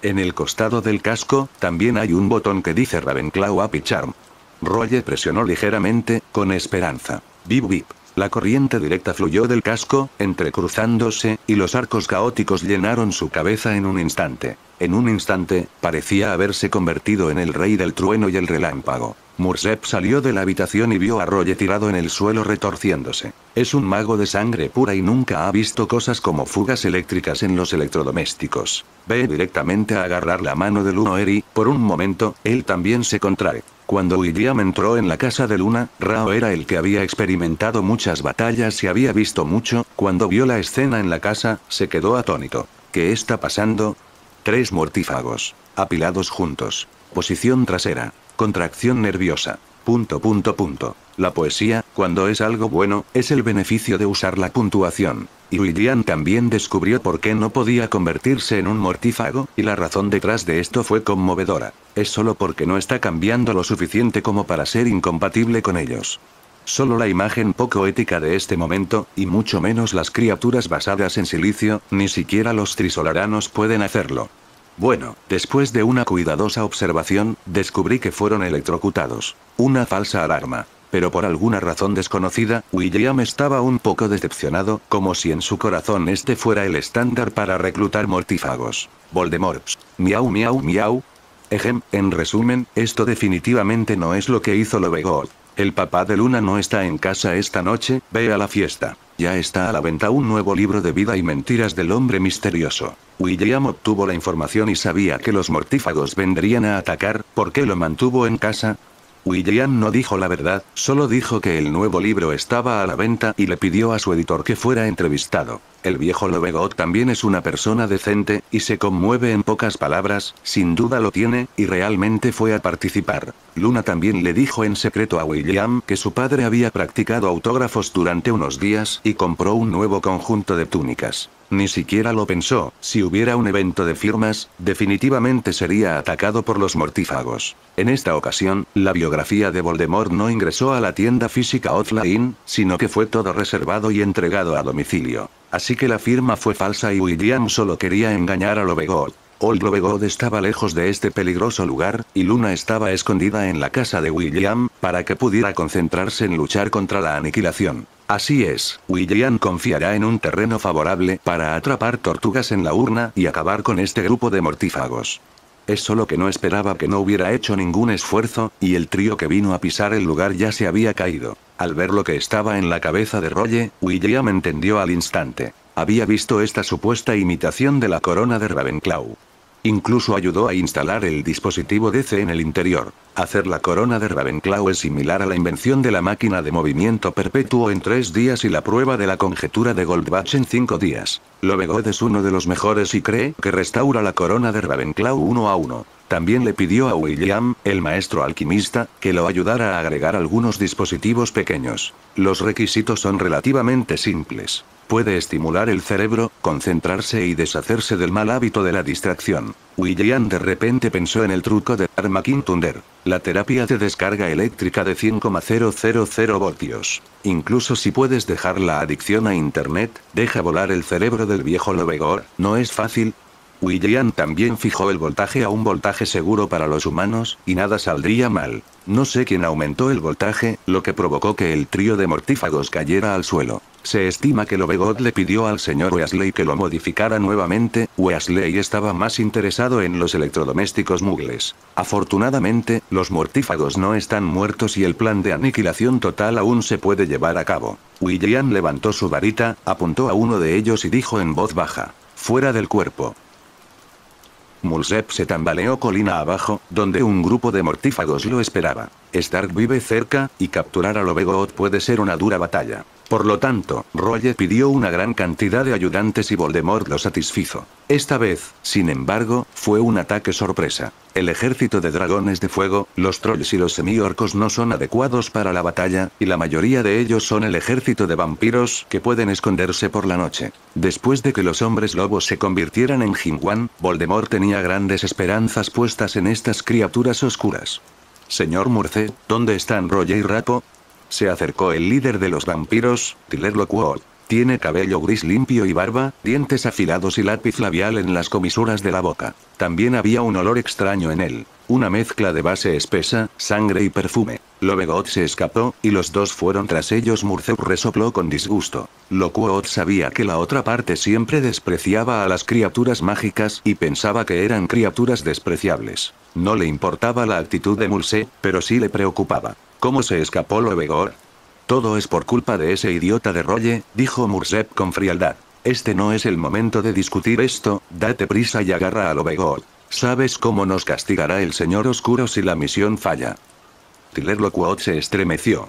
En el costado del casco, también hay un botón que dice Ravenclaw a Charm. Roye presionó ligeramente, con esperanza. Bip bip. La corriente directa fluyó del casco, entrecruzándose, y los arcos caóticos llenaron su cabeza en un instante. En un instante, parecía haberse convertido en el rey del trueno y el relámpago. Mursep salió de la habitación y vio a Roye tirado en el suelo retorciéndose. Es un mago de sangre pura y nunca ha visto cosas como fugas eléctricas en los electrodomésticos. Ve directamente a agarrar la mano de Luno Eri, por un momento, él también se contrae. Cuando William entró en la casa de Luna, Rao era el que había experimentado muchas batallas y había visto mucho, cuando vio la escena en la casa, se quedó atónito. ¿Qué está pasando? Tres mortífagos. Apilados juntos. Posición trasera. Contracción nerviosa. Punto punto punto. La poesía, cuando es algo bueno, es el beneficio de usar la puntuación y William también descubrió por qué no podía convertirse en un mortífago, y la razón detrás de esto fue conmovedora. Es solo porque no está cambiando lo suficiente como para ser incompatible con ellos. Solo la imagen poco ética de este momento, y mucho menos las criaturas basadas en silicio, ni siquiera los trisolaranos pueden hacerlo. Bueno, después de una cuidadosa observación, descubrí que fueron electrocutados. Una falsa alarma. Pero por alguna razón desconocida, William estaba un poco decepcionado, como si en su corazón este fuera el estándar para reclutar mortífagos. Voldemorts. Miau miau miau. Ejem, en resumen, esto definitivamente no es lo que hizo Lovegold. El papá de Luna no está en casa esta noche, ve a la fiesta. Ya está a la venta un nuevo libro de vida y mentiras del hombre misterioso. William obtuvo la información y sabía que los mortífagos vendrían a atacar, ¿por qué lo mantuvo en casa? William no dijo la verdad, solo dijo que el nuevo libro estaba a la venta y le pidió a su editor que fuera entrevistado. El viejo Lovegot también es una persona decente, y se conmueve en pocas palabras, sin duda lo tiene, y realmente fue a participar. Luna también le dijo en secreto a William que su padre había practicado autógrafos durante unos días y compró un nuevo conjunto de túnicas. Ni siquiera lo pensó, si hubiera un evento de firmas, definitivamente sería atacado por los mortífagos. En esta ocasión, la biografía de Voldemort no ingresó a la tienda física offline, sino que fue todo reservado y entregado a domicilio. Así que la firma fue falsa y William solo quería engañar a Lobegold. Old Lobegod estaba lejos de este peligroso lugar, y Luna estaba escondida en la casa de William, para que pudiera concentrarse en luchar contra la aniquilación. Así es, William confiará en un terreno favorable para atrapar tortugas en la urna y acabar con este grupo de mortífagos. Es solo que no esperaba que no hubiera hecho ningún esfuerzo, y el trío que vino a pisar el lugar ya se había caído. Al ver lo que estaba en la cabeza de Rolle, William entendió al instante. Había visto esta supuesta imitación de la corona de Ravenclaw. Incluso ayudó a instalar el dispositivo DC en el interior. Hacer la corona de Ravenclaw es similar a la invención de la máquina de movimiento perpetuo en tres días y la prueba de la conjetura de Goldbach en cinco días. Lovegood es uno de los mejores y cree que restaura la corona de Ravenclaw uno a uno. También le pidió a William, el maestro alquimista, que lo ayudara a agregar algunos dispositivos pequeños. Los requisitos son relativamente simples. Puede estimular el cerebro, concentrarse y deshacerse del mal hábito de la distracción. William de repente pensó en el truco de Arma Thunder, la terapia de descarga eléctrica de 5,000 voltios. Incluso si puedes dejar la adicción a Internet, deja volar el cerebro del viejo Lovegor, no es fácil, William también fijó el voltaje a un voltaje seguro para los humanos, y nada saldría mal. No sé quién aumentó el voltaje, lo que provocó que el trío de mortífagos cayera al suelo. Se estima que Lovegood le pidió al señor Weasley que lo modificara nuevamente, Weasley estaba más interesado en los electrodomésticos mugles. Afortunadamente, los mortífagos no están muertos y el plan de aniquilación total aún se puede llevar a cabo. William levantó su varita, apuntó a uno de ellos y dijo en voz baja. Fuera del cuerpo. Mulzep se tambaleó colina abajo, donde un grupo de mortífagos lo esperaba. Stark vive cerca, y capturar a Lobegoth puede ser una dura batalla. Por lo tanto, Roger pidió una gran cantidad de ayudantes y Voldemort lo satisfizo. Esta vez, sin embargo, fue un ataque sorpresa. El ejército de dragones de fuego, los trolls y los semiorcos no son adecuados para la batalla, y la mayoría de ellos son el ejército de vampiros que pueden esconderse por la noche. Después de que los hombres lobos se convirtieran en jingwan, Voldemort tenía grandes esperanzas puestas en estas criaturas oscuras. Señor Murce, ¿dónde están Roger y Rapo? Se acercó el líder de los vampiros, Tyler Lockwood. Tiene cabello gris limpio y barba, dientes afilados y lápiz labial en las comisuras de la boca. También había un olor extraño en él. Una mezcla de base espesa, sangre y perfume. Lobegot se escapó, y los dos fueron tras ellos. Murceu resopló con disgusto. Lokuot sabía que la otra parte siempre despreciaba a las criaturas mágicas y pensaba que eran criaturas despreciables. No le importaba la actitud de Murse, pero sí le preocupaba. ¿Cómo se escapó Lobegor? Todo es por culpa de ese idiota de Rolle, dijo Murzep con frialdad. Este no es el momento de discutir esto, date prisa y agarra a Lobegor. Sabes cómo nos castigará el señor oscuro si la misión falla. Tiler se estremeció.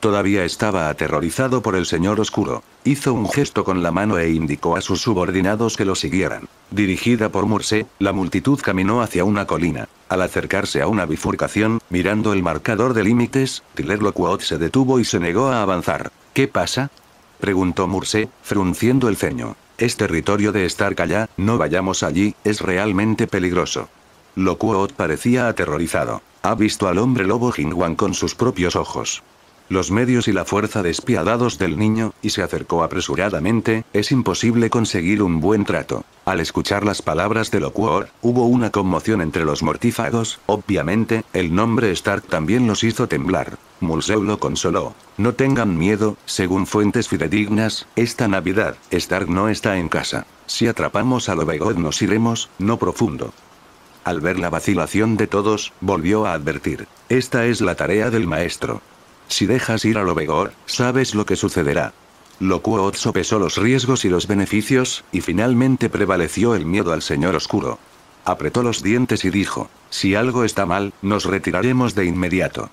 Todavía estaba aterrorizado por el señor oscuro. Hizo un gesto con la mano e indicó a sus subordinados que lo siguieran. Dirigida por Murse, la multitud caminó hacia una colina. Al acercarse a una bifurcación, mirando el marcador de límites, Tiler Locuot se detuvo y se negó a avanzar. ¿Qué pasa? preguntó Murse, frunciendo el ceño. Es territorio de allá, no vayamos allí, es realmente peligroso. Lokuot parecía aterrorizado. Ha visto al hombre lobo Jingwan con sus propios ojos los medios y la fuerza despiadados del niño, y se acercó apresuradamente, es imposible conseguir un buen trato. Al escuchar las palabras de Locuor, hubo una conmoción entre los mortífagos, obviamente, el nombre Stark también los hizo temblar. Mulseu lo consoló. No tengan miedo, según fuentes fidedignas, esta Navidad, Stark no está en casa. Si atrapamos a Lobegod nos iremos, no profundo. Al ver la vacilación de todos, volvió a advertir. Esta es la tarea del maestro. Si dejas ir a lo Lobegor, sabes lo que sucederá. Locuot sopesó los riesgos y los beneficios, y finalmente prevaleció el miedo al Señor Oscuro. Apretó los dientes y dijo, si algo está mal, nos retiraremos de inmediato.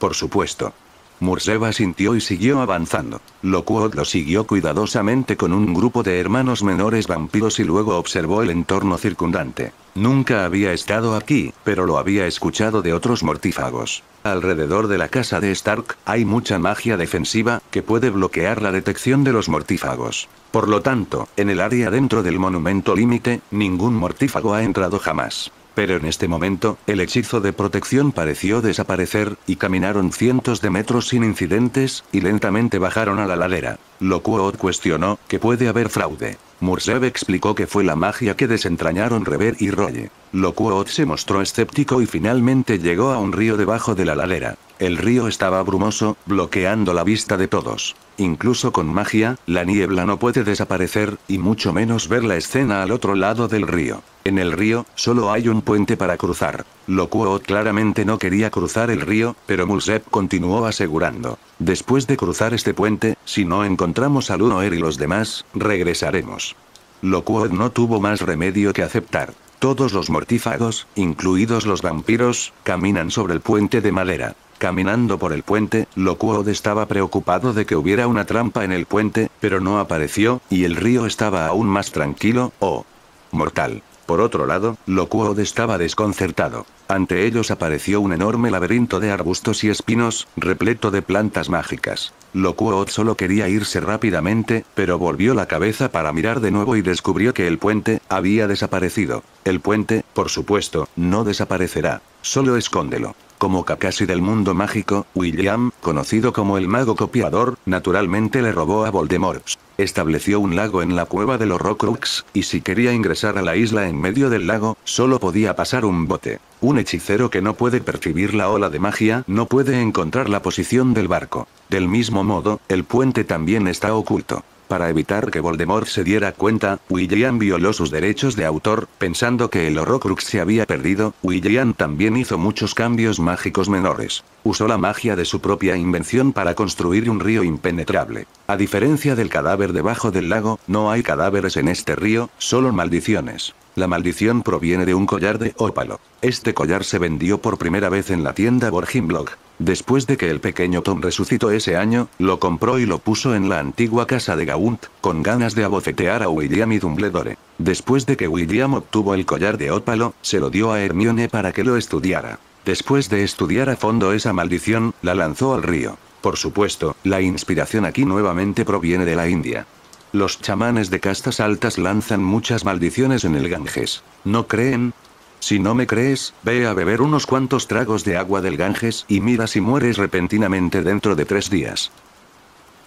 Por supuesto. Murseva sintió y siguió avanzando. Locuot lo siguió cuidadosamente con un grupo de hermanos menores vampiros y luego observó el entorno circundante. Nunca había estado aquí, pero lo había escuchado de otros mortífagos. Alrededor de la casa de Stark, hay mucha magia defensiva, que puede bloquear la detección de los mortífagos. Por lo tanto, en el área dentro del monumento límite, ningún mortífago ha entrado jamás. Pero en este momento, el hechizo de protección pareció desaparecer, y caminaron cientos de metros sin incidentes, y lentamente bajaron a la ladera. Locuot cuestionó, que puede haber fraude. Murzev explicó que fue la magia que desentrañaron Rever y Roye. Lokuot se mostró escéptico y finalmente llegó a un río debajo de la ladera. El río estaba brumoso, bloqueando la vista de todos. Incluso con magia, la niebla no puede desaparecer, y mucho menos ver la escena al otro lado del río. En el río, solo hay un puente para cruzar. Lokuot claramente no quería cruzar el río, pero Mulsep continuó asegurando. Después de cruzar este puente, si no encontramos a Unoer y los demás, regresaremos. Lokuot no tuvo más remedio que aceptar. Todos los mortífagos, incluidos los vampiros, caminan sobre el puente de madera. Caminando por el puente, Locuod estaba preocupado de que hubiera una trampa en el puente, pero no apareció, y el río estaba aún más tranquilo, o... Mortal. Por otro lado, Locuod estaba desconcertado. Ante ellos apareció un enorme laberinto de arbustos y espinos, repleto de plantas mágicas. Lokuot solo quería irse rápidamente, pero volvió la cabeza para mirar de nuevo y descubrió que el puente había desaparecido. El puente, por supuesto, no desaparecerá. Solo escóndelo. Como Kakashi del mundo mágico, William, conocido como el mago copiador, naturalmente le robó a Voldemort. Estableció un lago en la cueva de los Rockrux, y si quería ingresar a la isla en medio del lago, solo podía pasar un bote. Un hechicero que no puede percibir la ola de magia no puede encontrar la posición del barco. Del mismo modo, el puente también está oculto. Para evitar que Voldemort se diera cuenta, William violó sus derechos de autor, pensando que el Horrocrux se había perdido, William también hizo muchos cambios mágicos menores. Usó la magia de su propia invención para construir un río impenetrable. A diferencia del cadáver debajo del lago, no hay cadáveres en este río, solo maldiciones. La maldición proviene de un collar de ópalo. Este collar se vendió por primera vez en la tienda Block. Después de que el pequeño Tom resucitó ese año, lo compró y lo puso en la antigua casa de Gaunt, con ganas de abofetear a William y Dumbledore. Después de que William obtuvo el collar de ópalo, se lo dio a Hermione para que lo estudiara. Después de estudiar a fondo esa maldición, la lanzó al río. Por supuesto, la inspiración aquí nuevamente proviene de la India. Los chamanes de castas altas lanzan muchas maldiciones en el Ganges. ¿No creen? Si no me crees, ve a beber unos cuantos tragos de agua del Ganges y mira si mueres repentinamente dentro de tres días.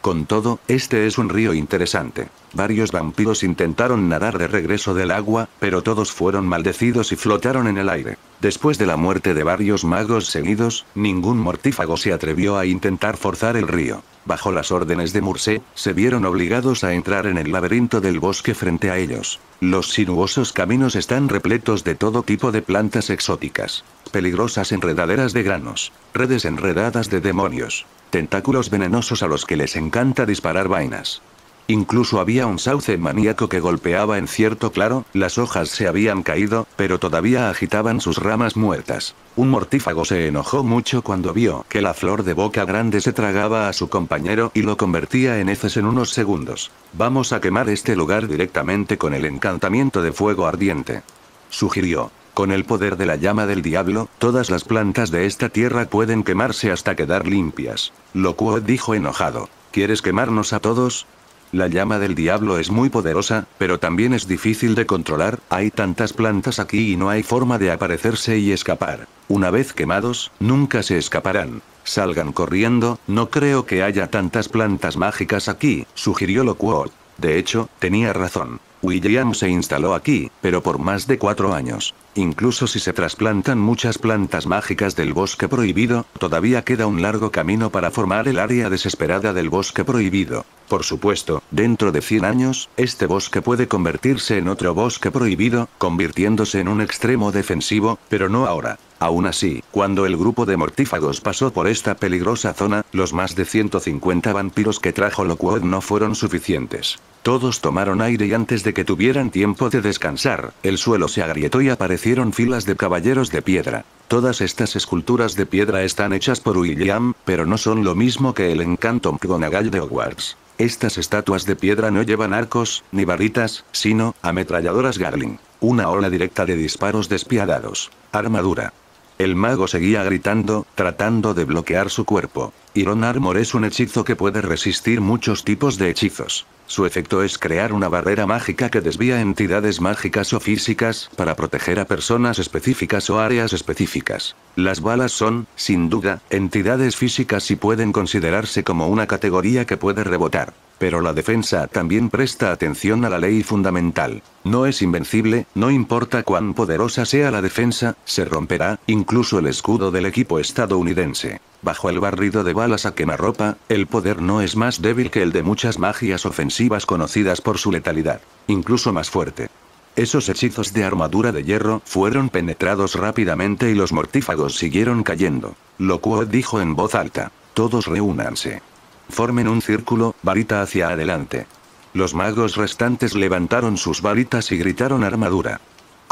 Con todo, este es un río interesante. Varios vampiros intentaron nadar de regreso del agua, pero todos fueron maldecidos y flotaron en el aire. Después de la muerte de varios magos seguidos, ningún mortífago se atrevió a intentar forzar el río. Bajo las órdenes de Murse, se vieron obligados a entrar en el laberinto del bosque frente a ellos. Los sinuosos caminos están repletos de todo tipo de plantas exóticas. Peligrosas enredaderas de granos, redes enredadas de demonios, tentáculos venenosos a los que les encanta disparar vainas. Incluso había un sauce maníaco que golpeaba en cierto claro, las hojas se habían caído, pero todavía agitaban sus ramas muertas. Un mortífago se enojó mucho cuando vio que la flor de boca grande se tragaba a su compañero y lo convertía en heces en unos segundos. Vamos a quemar este lugar directamente con el encantamiento de fuego ardiente. Sugirió. Con el poder de la llama del diablo, todas las plantas de esta tierra pueden quemarse hasta quedar limpias. Locuo dijo enojado. ¿Quieres quemarnos a todos? La llama del diablo es muy poderosa, pero también es difícil de controlar, hay tantas plantas aquí y no hay forma de aparecerse y escapar. Una vez quemados, nunca se escaparán. Salgan corriendo, no creo que haya tantas plantas mágicas aquí, sugirió Lockwood. De hecho, tenía razón. William se instaló aquí, pero por más de cuatro años. Incluso si se trasplantan muchas plantas mágicas del bosque prohibido, todavía queda un largo camino para formar el área desesperada del bosque prohibido. Por supuesto, dentro de 100 años, este bosque puede convertirse en otro bosque prohibido, convirtiéndose en un extremo defensivo, pero no ahora. Aún así, cuando el grupo de mortífagos pasó por esta peligrosa zona, los más de 150 vampiros que trajo Lockwood no fueron suficientes. Todos tomaron aire y antes de que tuvieran tiempo de descansar, el suelo se agrietó y aparecieron filas de caballeros de piedra. Todas estas esculturas de piedra están hechas por William, pero no son lo mismo que el encanto McGonagall de Hogwarts. Estas estatuas de piedra no llevan arcos, ni varitas, sino ametralladoras Garling. Una ola directa de disparos despiadados. Armadura. El mago seguía gritando, tratando de bloquear su cuerpo. Iron Armor es un hechizo que puede resistir muchos tipos de hechizos. Su efecto es crear una barrera mágica que desvía entidades mágicas o físicas para proteger a personas específicas o áreas específicas. Las balas son, sin duda, entidades físicas y pueden considerarse como una categoría que puede rebotar. Pero la defensa también presta atención a la ley fundamental. No es invencible, no importa cuán poderosa sea la defensa, se romperá, incluso el escudo del equipo estadounidense bajo el barrido de balas a quemarropa, el poder no es más débil que el de muchas magias ofensivas conocidas por su letalidad. Incluso más fuerte. Esos hechizos de armadura de hierro fueron penetrados rápidamente y los mortífagos siguieron cayendo. cual dijo en voz alta. Todos reúnanse. Formen un círculo, varita hacia adelante. Los magos restantes levantaron sus varitas y gritaron armadura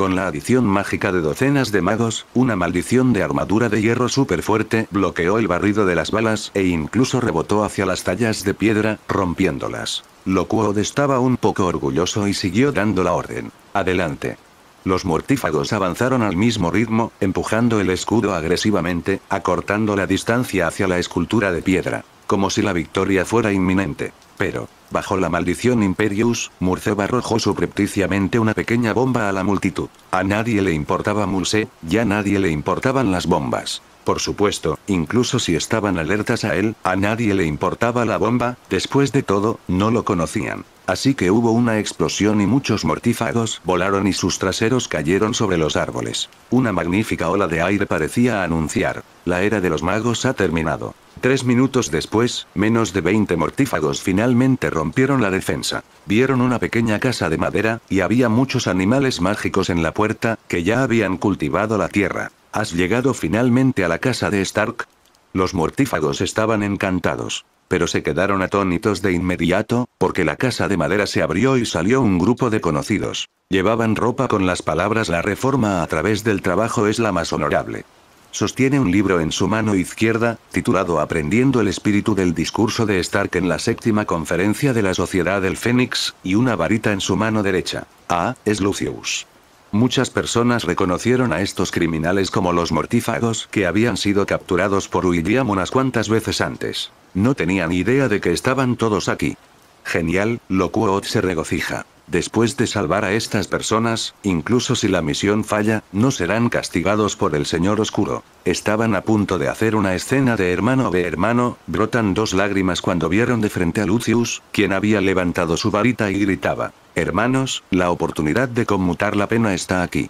con la adición mágica de docenas de magos, una maldición de armadura de hierro súper fuerte bloqueó el barrido de las balas e incluso rebotó hacia las tallas de piedra, rompiéndolas. Locuod estaba un poco orgulloso y siguió dando la orden. Adelante. Los mortífagos avanzaron al mismo ritmo, empujando el escudo agresivamente, acortando la distancia hacia la escultura de piedra, como si la victoria fuera inminente. Pero, Bajo la maldición Imperius, Murceba arrojó suprepticiamente una pequeña bomba a la multitud. A nadie le importaba Mulse, ya nadie le importaban las bombas. Por supuesto, incluso si estaban alertas a él, a nadie le importaba la bomba, después de todo, no lo conocían. Así que hubo una explosión y muchos mortífagos volaron y sus traseros cayeron sobre los árboles. Una magnífica ola de aire parecía anunciar. La era de los magos ha terminado. Tres minutos después, menos de 20 mortífagos finalmente rompieron la defensa. Vieron una pequeña casa de madera, y había muchos animales mágicos en la puerta, que ya habían cultivado la tierra. ¿Has llegado finalmente a la casa de Stark? Los mortífagos estaban encantados. Pero se quedaron atónitos de inmediato, porque la casa de madera se abrió y salió un grupo de conocidos. Llevaban ropa con las palabras La reforma a través del trabajo es la más honorable. Sostiene un libro en su mano izquierda, titulado Aprendiendo el espíritu del discurso de Stark en la séptima conferencia de la Sociedad del Fénix, y una varita en su mano derecha. Ah, es Lucius. Muchas personas reconocieron a estos criminales como los mortífagos que habían sido capturados por William unas cuantas veces antes. No tenían idea de que estaban todos aquí. Genial, Locuot se regocija. Después de salvar a estas personas, incluso si la misión falla, no serán castigados por el Señor Oscuro. Estaban a punto de hacer una escena de hermano de hermano, brotan dos lágrimas cuando vieron de frente a Lucius, quien había levantado su varita y gritaba. Hermanos, la oportunidad de conmutar la pena está aquí.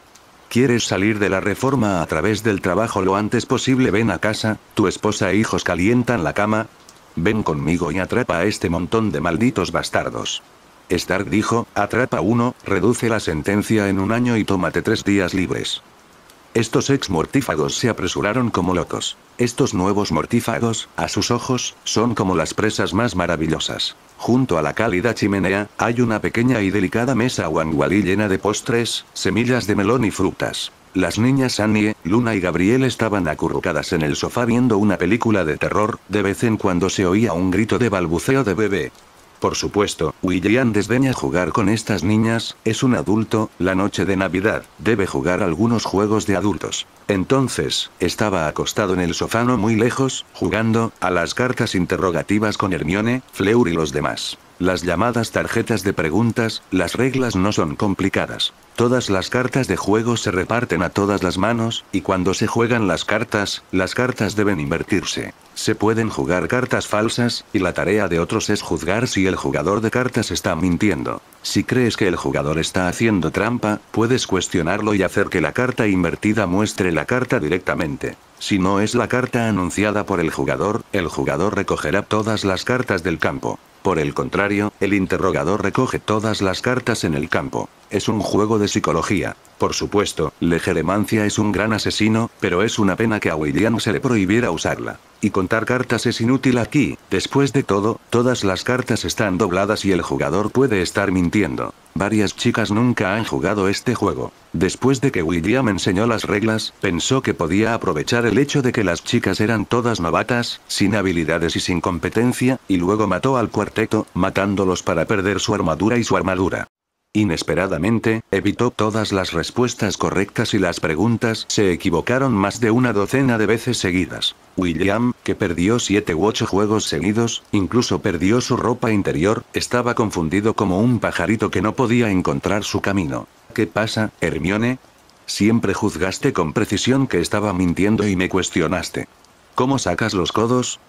¿Quieres salir de la reforma a través del trabajo lo antes posible? Ven a casa, tu esposa e hijos calientan la cama. Ven conmigo y atrapa a este montón de malditos bastardos. Stark dijo, atrapa uno, reduce la sentencia en un año y tómate tres días libres. Estos ex mortífagos se apresuraron como locos. Estos nuevos mortífagos, a sus ojos, son como las presas más maravillosas. Junto a la cálida chimenea, hay una pequeña y delicada mesa Wangualí llena de postres, semillas de melón y frutas. Las niñas Annie, Luna y Gabriel estaban acurrucadas en el sofá viendo una película de terror, de vez en cuando se oía un grito de balbuceo de bebé. Por supuesto, William desdeña jugar con estas niñas, es un adulto, la noche de Navidad, debe jugar algunos juegos de adultos. Entonces, estaba acostado en el sofá no muy lejos, jugando, a las cartas interrogativas con Hermione, Fleur y los demás. Las llamadas tarjetas de preguntas, las reglas no son complicadas. Todas las cartas de juego se reparten a todas las manos, y cuando se juegan las cartas, las cartas deben invertirse. Se pueden jugar cartas falsas, y la tarea de otros es juzgar si el jugador de cartas está mintiendo. Si crees que el jugador está haciendo trampa, puedes cuestionarlo y hacer que la carta invertida muestre la carta directamente. Si no es la carta anunciada por el jugador, el jugador recogerá todas las cartas del campo. Por el contrario, el interrogador recoge todas las cartas en el campo. Es un juego de psicología. Por supuesto, Legeremancia es un gran asesino, pero es una pena que a William se le prohibiera usarla. Y contar cartas es inútil aquí, después de todo, todas las cartas están dobladas y el jugador puede estar mintiendo. Varias chicas nunca han jugado este juego. Después de que William enseñó las reglas, pensó que podía aprovechar el hecho de que las chicas eran todas novatas, sin habilidades y sin competencia, y luego mató al cuarteto, matándolos para perder su armadura y su armadura. Inesperadamente, evitó todas las respuestas correctas y las preguntas se equivocaron más de una docena de veces seguidas. William, que perdió siete u ocho juegos seguidos, incluso perdió su ropa interior, estaba confundido como un pajarito que no podía encontrar su camino. ¿Qué pasa, Hermione? Siempre juzgaste con precisión que estaba mintiendo y me cuestionaste. ¿Cómo sacas los codos?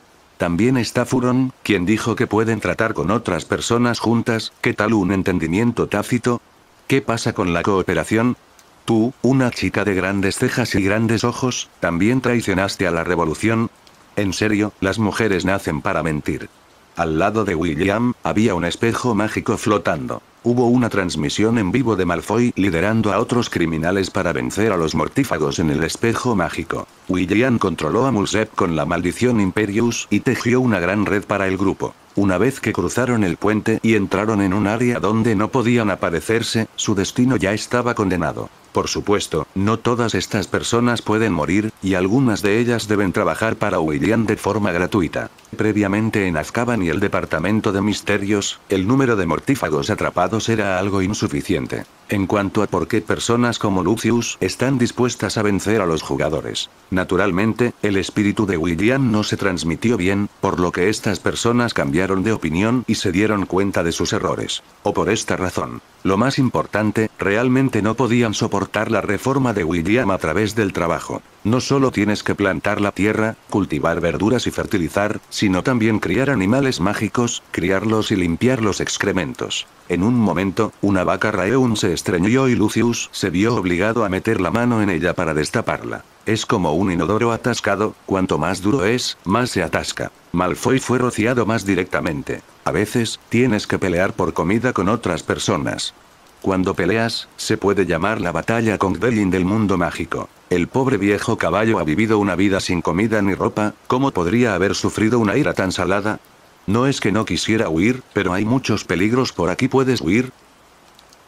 También está Furón, quien dijo que pueden tratar con otras personas juntas, ¿qué tal un entendimiento tácito? ¿Qué pasa con la cooperación? Tú, una chica de grandes cejas y grandes ojos, también traicionaste a la revolución. En serio, las mujeres nacen para mentir. Al lado de William, había un espejo mágico flotando. Hubo una transmisión en vivo de Malfoy liderando a otros criminales para vencer a los mortífagos en el espejo mágico. William controló a Mulsep con la maldición Imperius y tejió una gran red para el grupo. Una vez que cruzaron el puente y entraron en un área donde no podían aparecerse, su destino ya estaba condenado. Por supuesto, no todas estas personas pueden morir, y algunas de ellas deben trabajar para William de forma gratuita. Previamente en Azkaban y el Departamento de Misterios, el número de mortífagos atrapados era algo insuficiente. En cuanto a por qué personas como Lucius están dispuestas a vencer a los jugadores. Naturalmente, el espíritu de William no se transmitió bien, por lo que estas personas cambiaron de opinión y se dieron cuenta de sus errores. O por esta razón. Lo más importante, realmente no podían soportar la reforma de William a través del trabajo. No solo tienes que plantar la tierra, cultivar verduras y fertilizar, sino también criar animales mágicos, criarlos y limpiar los excrementos. En un momento, una vaca Raeun se estreñió y Lucius se vio obligado a meter la mano en ella para destaparla. Es como un inodoro atascado, cuanto más duro es, más se atasca. Malfoy fue rociado más directamente. A veces, tienes que pelear por comida con otras personas. Cuando peleas, se puede llamar la batalla con Gdellin del mundo mágico. El pobre viejo caballo ha vivido una vida sin comida ni ropa, ¿cómo podría haber sufrido una ira tan salada? No es que no quisiera huir, pero hay muchos peligros por aquí puedes huir.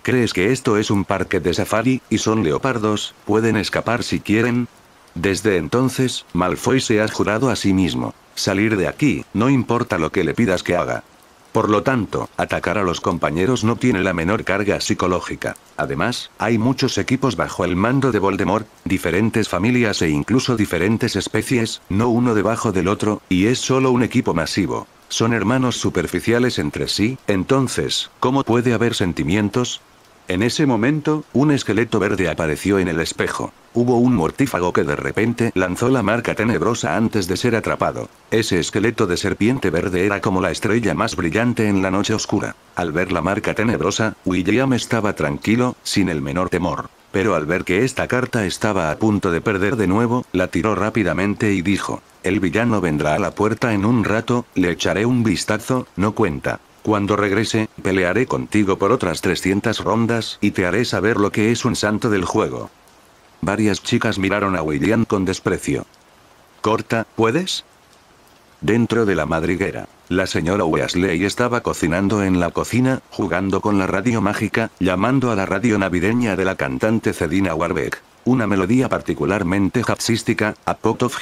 ¿Crees que esto es un parque de safari, y son leopardos, pueden escapar si quieren? Desde entonces, Malfoy se ha jurado a sí mismo. Salir de aquí, no importa lo que le pidas que haga. Por lo tanto, atacar a los compañeros no tiene la menor carga psicológica. Además, hay muchos equipos bajo el mando de Voldemort, diferentes familias e incluso diferentes especies, no uno debajo del otro, y es solo un equipo masivo son hermanos superficiales entre sí, entonces, ¿cómo puede haber sentimientos? En ese momento, un esqueleto verde apareció en el espejo. Hubo un mortífago que de repente lanzó la marca tenebrosa antes de ser atrapado. Ese esqueleto de serpiente verde era como la estrella más brillante en la noche oscura. Al ver la marca tenebrosa, William estaba tranquilo, sin el menor temor. Pero al ver que esta carta estaba a punto de perder de nuevo, la tiró rápidamente y dijo, el villano vendrá a la puerta en un rato, le echaré un vistazo, no cuenta. Cuando regrese, pelearé contigo por otras 300 rondas y te haré saber lo que es un santo del juego. Varias chicas miraron a William con desprecio. Corta, ¿puedes? Dentro de la madriguera, la señora Wesley estaba cocinando en la cocina, jugando con la radio mágica, llamando a la radio navideña de la cantante Cedina Warbeck. Una melodía particularmente jazzística, A Pot of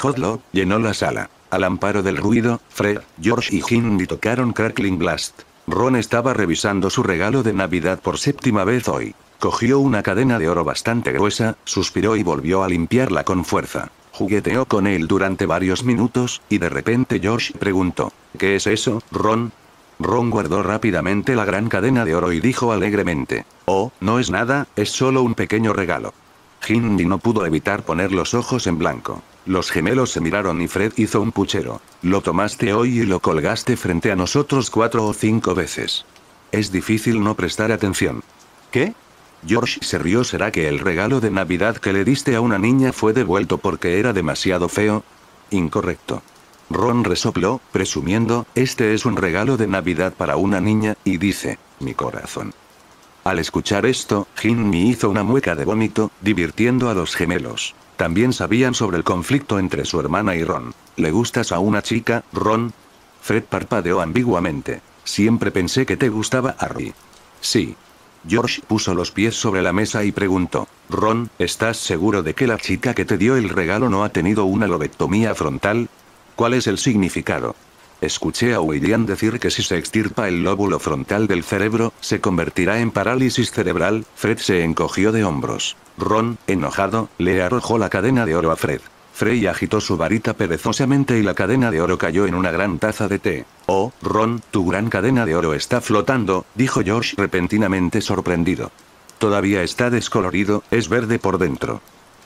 llenó la sala. Al amparo del ruido, Fred, George y Hindy tocaron Crackling Blast. Ron estaba revisando su regalo de Navidad por séptima vez hoy. Cogió una cadena de oro bastante gruesa, suspiró y volvió a limpiarla con fuerza. Jugueteó con él durante varios minutos, y de repente George preguntó, ¿Qué es eso, Ron? Ron guardó rápidamente la gran cadena de oro y dijo alegremente, Oh, no es nada, es solo un pequeño regalo. Hindi no pudo evitar poner los ojos en blanco. Los gemelos se miraron y Fred hizo un puchero. Lo tomaste hoy y lo colgaste frente a nosotros cuatro o cinco veces. Es difícil no prestar atención. ¿Qué? George se rió. ¿Será que el regalo de Navidad que le diste a una niña fue devuelto porque era demasiado feo? Incorrecto. Ron resopló, presumiendo, este es un regalo de Navidad para una niña, y dice, mi corazón. Al escuchar esto, Jinmi hizo una mueca de vómito, divirtiendo a los gemelos. También sabían sobre el conflicto entre su hermana y Ron. ¿Le gustas a una chica, Ron? Fred parpadeó ambiguamente. Siempre pensé que te gustaba a Harry. Sí. George puso los pies sobre la mesa y preguntó. Ron, ¿estás seguro de que la chica que te dio el regalo no ha tenido una lobectomía frontal? ¿Cuál es el significado? Escuché a William decir que si se extirpa el lóbulo frontal del cerebro, se convertirá en parálisis cerebral. Fred se encogió de hombros. Ron, enojado, le arrojó la cadena de oro a Fred. Frey agitó su varita perezosamente y la cadena de oro cayó en una gran taza de té. Oh, Ron, tu gran cadena de oro está flotando, dijo George repentinamente sorprendido. Todavía está descolorido, es verde por dentro.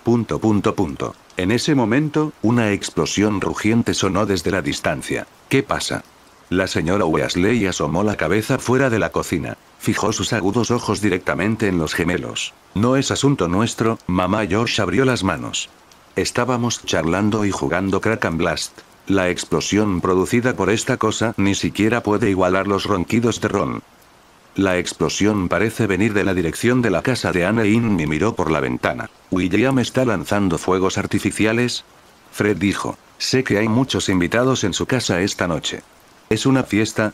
Punto punto punto. En ese momento, una explosión rugiente sonó desde la distancia. ¿Qué pasa? La señora Weasley asomó la cabeza fuera de la cocina. Fijó sus agudos ojos directamente en los gemelos. No es asunto nuestro, mamá George abrió las manos. Estábamos charlando y jugando Crack and Blast. La explosión producida por esta cosa ni siquiera puede igualar los ronquidos de Ron. La explosión parece venir de la dirección de la casa de Anne y me miró por la ventana. William está lanzando fuegos artificiales. Fred dijo, sé que hay muchos invitados en su casa esta noche. ¿Es una fiesta?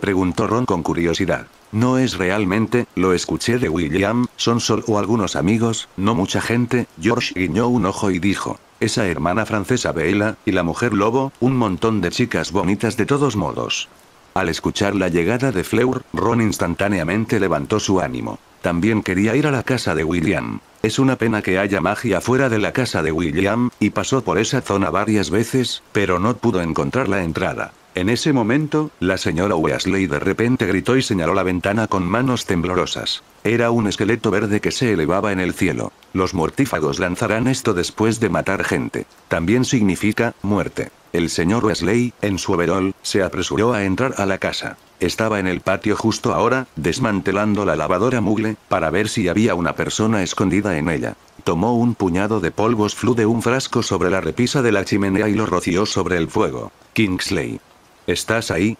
Preguntó Ron con curiosidad. No es realmente, lo escuché de William, son solo algunos amigos, no mucha gente. George guiñó un ojo y dijo, esa hermana francesa Bella, y la mujer lobo, un montón de chicas bonitas de todos modos. Al escuchar la llegada de Fleur, Ron instantáneamente levantó su ánimo. También quería ir a la casa de William. Es una pena que haya magia fuera de la casa de William, y pasó por esa zona varias veces, pero no pudo encontrar la entrada. En ese momento, la señora Wesley de repente gritó y señaló la ventana con manos temblorosas. Era un esqueleto verde que se elevaba en el cielo. Los mortífagos lanzarán esto después de matar gente. También significa, muerte. El señor Wesley, en su overol, se apresuró a entrar a la casa. Estaba en el patio justo ahora, desmantelando la lavadora Mugle, para ver si había una persona escondida en ella. Tomó un puñado de polvos flu de un frasco sobre la repisa de la chimenea y lo roció sobre el fuego. Kingsley. ¿Estás ahí?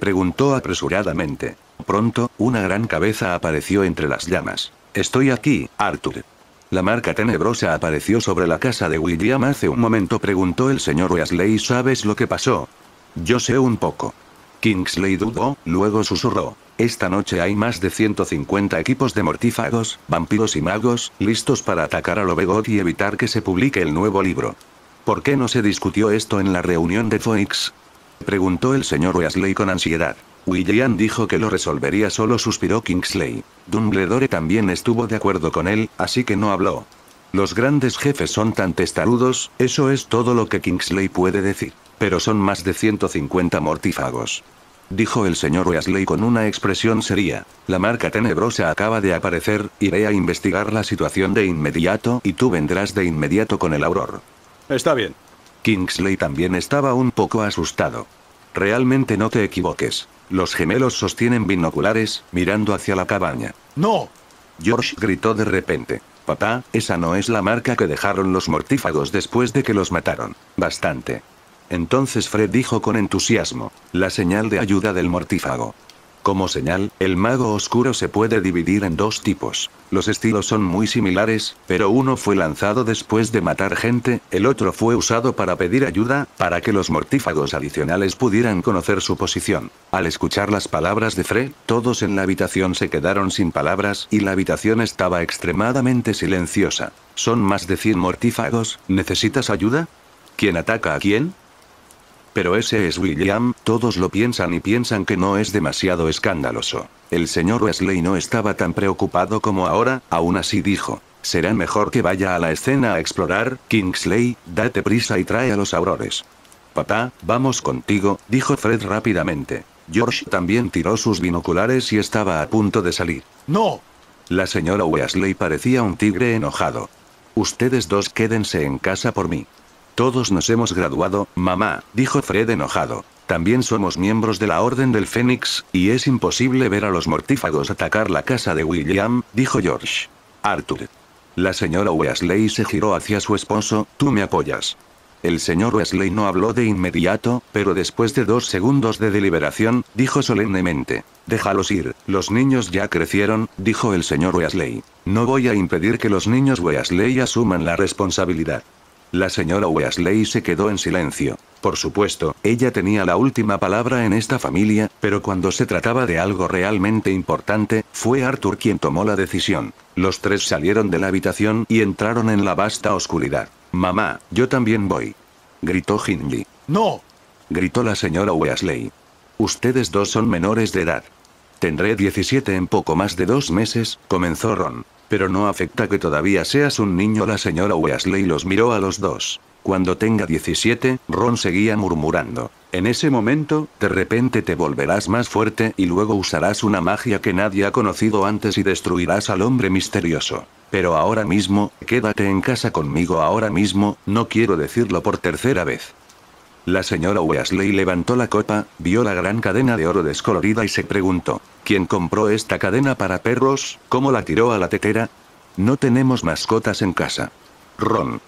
Preguntó apresuradamente. Pronto, una gran cabeza apareció entre las llamas. Estoy aquí, Arthur. La marca tenebrosa apareció sobre la casa de William hace un momento, preguntó el señor Wesley. ¿Sabes lo que pasó? Yo sé un poco. Kingsley dudó, luego susurró. Esta noche hay más de 150 equipos de mortífagos, vampiros y magos, listos para atacar a Lobegot y evitar que se publique el nuevo libro. ¿Por qué no se discutió esto en la reunión de Phoenix? Preguntó el señor Weasley con ansiedad. William dijo que lo resolvería solo suspiró Kingsley. Dumbledore también estuvo de acuerdo con él, así que no habló. Los grandes jefes son tan testarudos, eso es todo lo que Kingsley puede decir. Pero son más de 150 mortífagos. Dijo el señor Weasley con una expresión seria. La marca tenebrosa acaba de aparecer, iré a investigar la situación de inmediato y tú vendrás de inmediato con el auror. Está bien. Kingsley también estaba un poco asustado. Realmente no te equivoques. Los gemelos sostienen binoculares, mirando hacia la cabaña. ¡No! George gritó de repente. Papá, esa no es la marca que dejaron los mortífagos después de que los mataron. Bastante. Entonces Fred dijo con entusiasmo, la señal de ayuda del mortífago. Como señal, el mago oscuro se puede dividir en dos tipos. Los estilos son muy similares, pero uno fue lanzado después de matar gente, el otro fue usado para pedir ayuda, para que los mortífagos adicionales pudieran conocer su posición. Al escuchar las palabras de Fre, todos en la habitación se quedaron sin palabras y la habitación estaba extremadamente silenciosa. Son más de 100 mortífagos, ¿necesitas ayuda? ¿Quién ataca a quién? Pero ese es William, todos lo piensan y piensan que no es demasiado escandaloso. El señor Wesley no estaba tan preocupado como ahora, aún así dijo. Será mejor que vaya a la escena a explorar, Kingsley, date prisa y trae a los aurores. Papá, vamos contigo, dijo Fred rápidamente. George también tiró sus binoculares y estaba a punto de salir. ¡No! La señora Wesley parecía un tigre enojado. Ustedes dos quédense en casa por mí. Todos nos hemos graduado, mamá, dijo Fred enojado. También somos miembros de la Orden del Fénix, y es imposible ver a los mortífagos atacar la casa de William, dijo George. Arthur. La señora Weasley se giró hacia su esposo, tú me apoyas. El señor Weasley no habló de inmediato, pero después de dos segundos de deliberación, dijo solemnemente. Déjalos ir, los niños ya crecieron, dijo el señor Weasley. No voy a impedir que los niños Weasley asuman la responsabilidad. La señora Weasley se quedó en silencio. Por supuesto, ella tenía la última palabra en esta familia, pero cuando se trataba de algo realmente importante, fue Arthur quien tomó la decisión. Los tres salieron de la habitación y entraron en la vasta oscuridad. Mamá, yo también voy. Gritó Hindley. ¡No! Gritó la señora Weasley. Ustedes dos son menores de edad. Tendré 17 en poco más de dos meses, comenzó Ron. Pero no afecta que todavía seas un niño. La señora Wesley los miró a los dos. Cuando tenga 17, Ron seguía murmurando. En ese momento, de repente te volverás más fuerte y luego usarás una magia que nadie ha conocido antes y destruirás al hombre misterioso. Pero ahora mismo, quédate en casa conmigo ahora mismo, no quiero decirlo por tercera vez. La señora Wesley levantó la copa, vio la gran cadena de oro descolorida y se preguntó, ¿quién compró esta cadena para perros? ¿Cómo la tiró a la tetera? No tenemos mascotas en casa. Ron.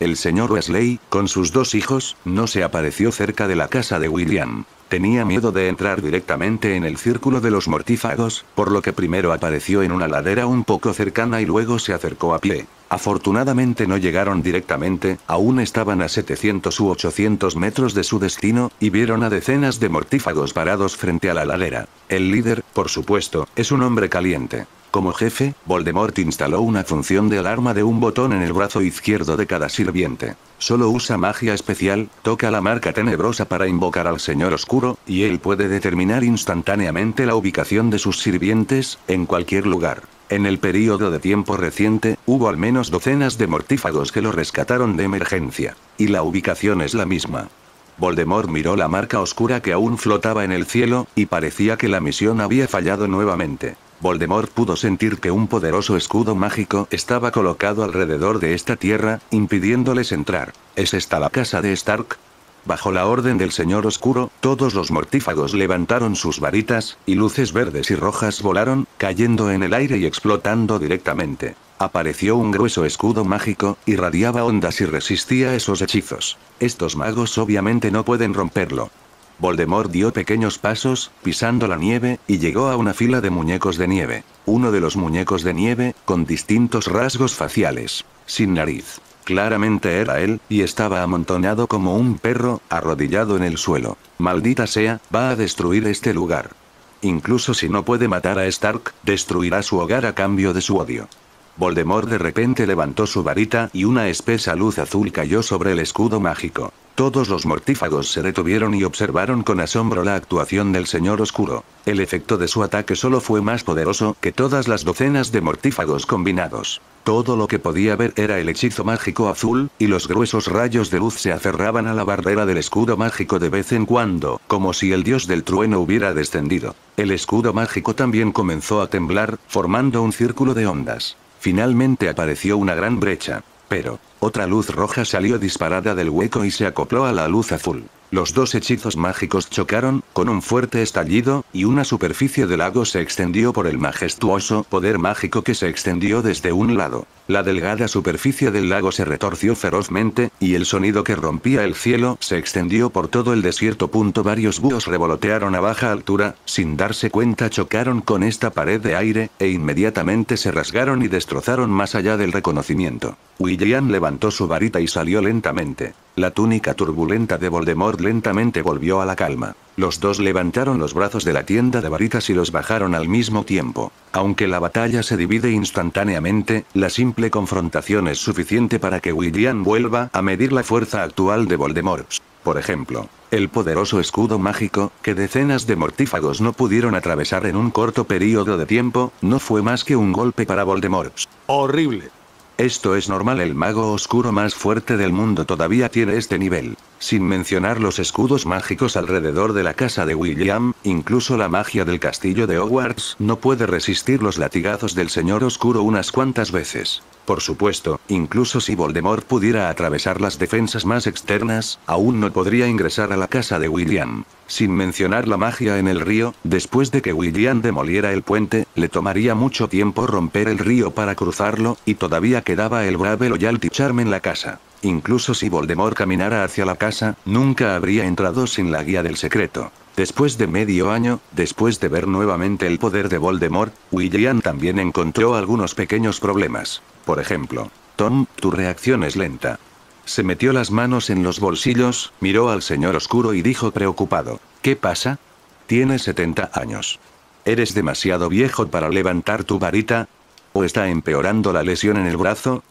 El señor Wesley, con sus dos hijos, no se apareció cerca de la casa de William. Tenía miedo de entrar directamente en el círculo de los mortífagos, por lo que primero apareció en una ladera un poco cercana y luego se acercó a pie. Afortunadamente no llegaron directamente, aún estaban a 700 u 800 metros de su destino, y vieron a decenas de mortífagos parados frente a la ladera. El líder, por supuesto, es un hombre caliente. Como jefe, Voldemort instaló una función de alarma de un botón en el brazo izquierdo de cada sirviente. Solo usa magia especial, toca la marca tenebrosa para invocar al Señor Oscuro, y él puede determinar instantáneamente la ubicación de sus sirvientes, en cualquier lugar. En el período de tiempo reciente, hubo al menos docenas de mortífagos que lo rescataron de emergencia. Y la ubicación es la misma. Voldemort miró la marca oscura que aún flotaba en el cielo, y parecía que la misión había fallado nuevamente. Voldemort pudo sentir que un poderoso escudo mágico estaba colocado alrededor de esta tierra, impidiéndoles entrar. ¿Es esta la casa de Stark? Bajo la orden del Señor Oscuro, todos los mortífagos levantaron sus varitas, y luces verdes y rojas volaron, cayendo en el aire y explotando directamente. Apareció un grueso escudo mágico, irradiaba ondas y resistía esos hechizos. Estos magos obviamente no pueden romperlo. Voldemort dio pequeños pasos, pisando la nieve, y llegó a una fila de muñecos de nieve. Uno de los muñecos de nieve, con distintos rasgos faciales. Sin nariz. Claramente era él, y estaba amontonado como un perro, arrodillado en el suelo. Maldita sea, va a destruir este lugar. Incluso si no puede matar a Stark, destruirá su hogar a cambio de su odio. Voldemort de repente levantó su varita y una espesa luz azul cayó sobre el escudo mágico. Todos los mortífagos se detuvieron y observaron con asombro la actuación del señor oscuro. El efecto de su ataque solo fue más poderoso que todas las docenas de mortífagos combinados. Todo lo que podía ver era el hechizo mágico azul, y los gruesos rayos de luz se aferraban a la barrera del escudo mágico de vez en cuando, como si el dios del trueno hubiera descendido. El escudo mágico también comenzó a temblar, formando un círculo de ondas. Finalmente apareció una gran brecha. Pero, otra luz roja salió disparada del hueco y se acopló a la luz azul. Los dos hechizos mágicos chocaron, con un fuerte estallido, y una superficie del lago se extendió por el majestuoso poder mágico que se extendió desde un lado. La delgada superficie del lago se retorció ferozmente, y el sonido que rompía el cielo se extendió por todo el desierto. Punto varios búhos revolotearon a baja altura, sin darse cuenta chocaron con esta pared de aire, e inmediatamente se rasgaron y destrozaron más allá del reconocimiento. William levantó su varita y salió lentamente. La túnica turbulenta de Voldemort lentamente volvió a la calma. Los dos levantaron los brazos de la tienda de varitas y los bajaron al mismo tiempo. Aunque la batalla se divide instantáneamente, la simple confrontación es suficiente para que William vuelva a medir la fuerza actual de Voldemort. Por ejemplo, el poderoso escudo mágico, que decenas de mortífagos no pudieron atravesar en un corto periodo de tiempo, no fue más que un golpe para Voldemort. Horrible. Esto es normal, el mago oscuro más fuerte del mundo todavía tiene este nivel sin mencionar los escudos mágicos alrededor de la casa de William, incluso la magia del castillo de Hogwarts no puede resistir los latigazos del señor oscuro unas cuantas veces. Por supuesto, incluso si Voldemort pudiera atravesar las defensas más externas, aún no podría ingresar a la casa de William. Sin mencionar la magia en el río, después de que William demoliera el puente, le tomaría mucho tiempo romper el río para cruzarlo, y todavía quedaba el brave Loyalty Charm en la casa. Incluso si Voldemort caminara hacia la casa, nunca habría entrado sin la guía del secreto. Después de medio año, después de ver nuevamente el poder de Voldemort, William también encontró algunos pequeños problemas. Por ejemplo, Tom, tu reacción es lenta. Se metió las manos en los bolsillos, miró al señor oscuro y dijo preocupado, ¿qué pasa? Tienes 70 años. ¿Eres demasiado viejo para levantar tu varita? ¿O está empeorando la lesión en el brazo?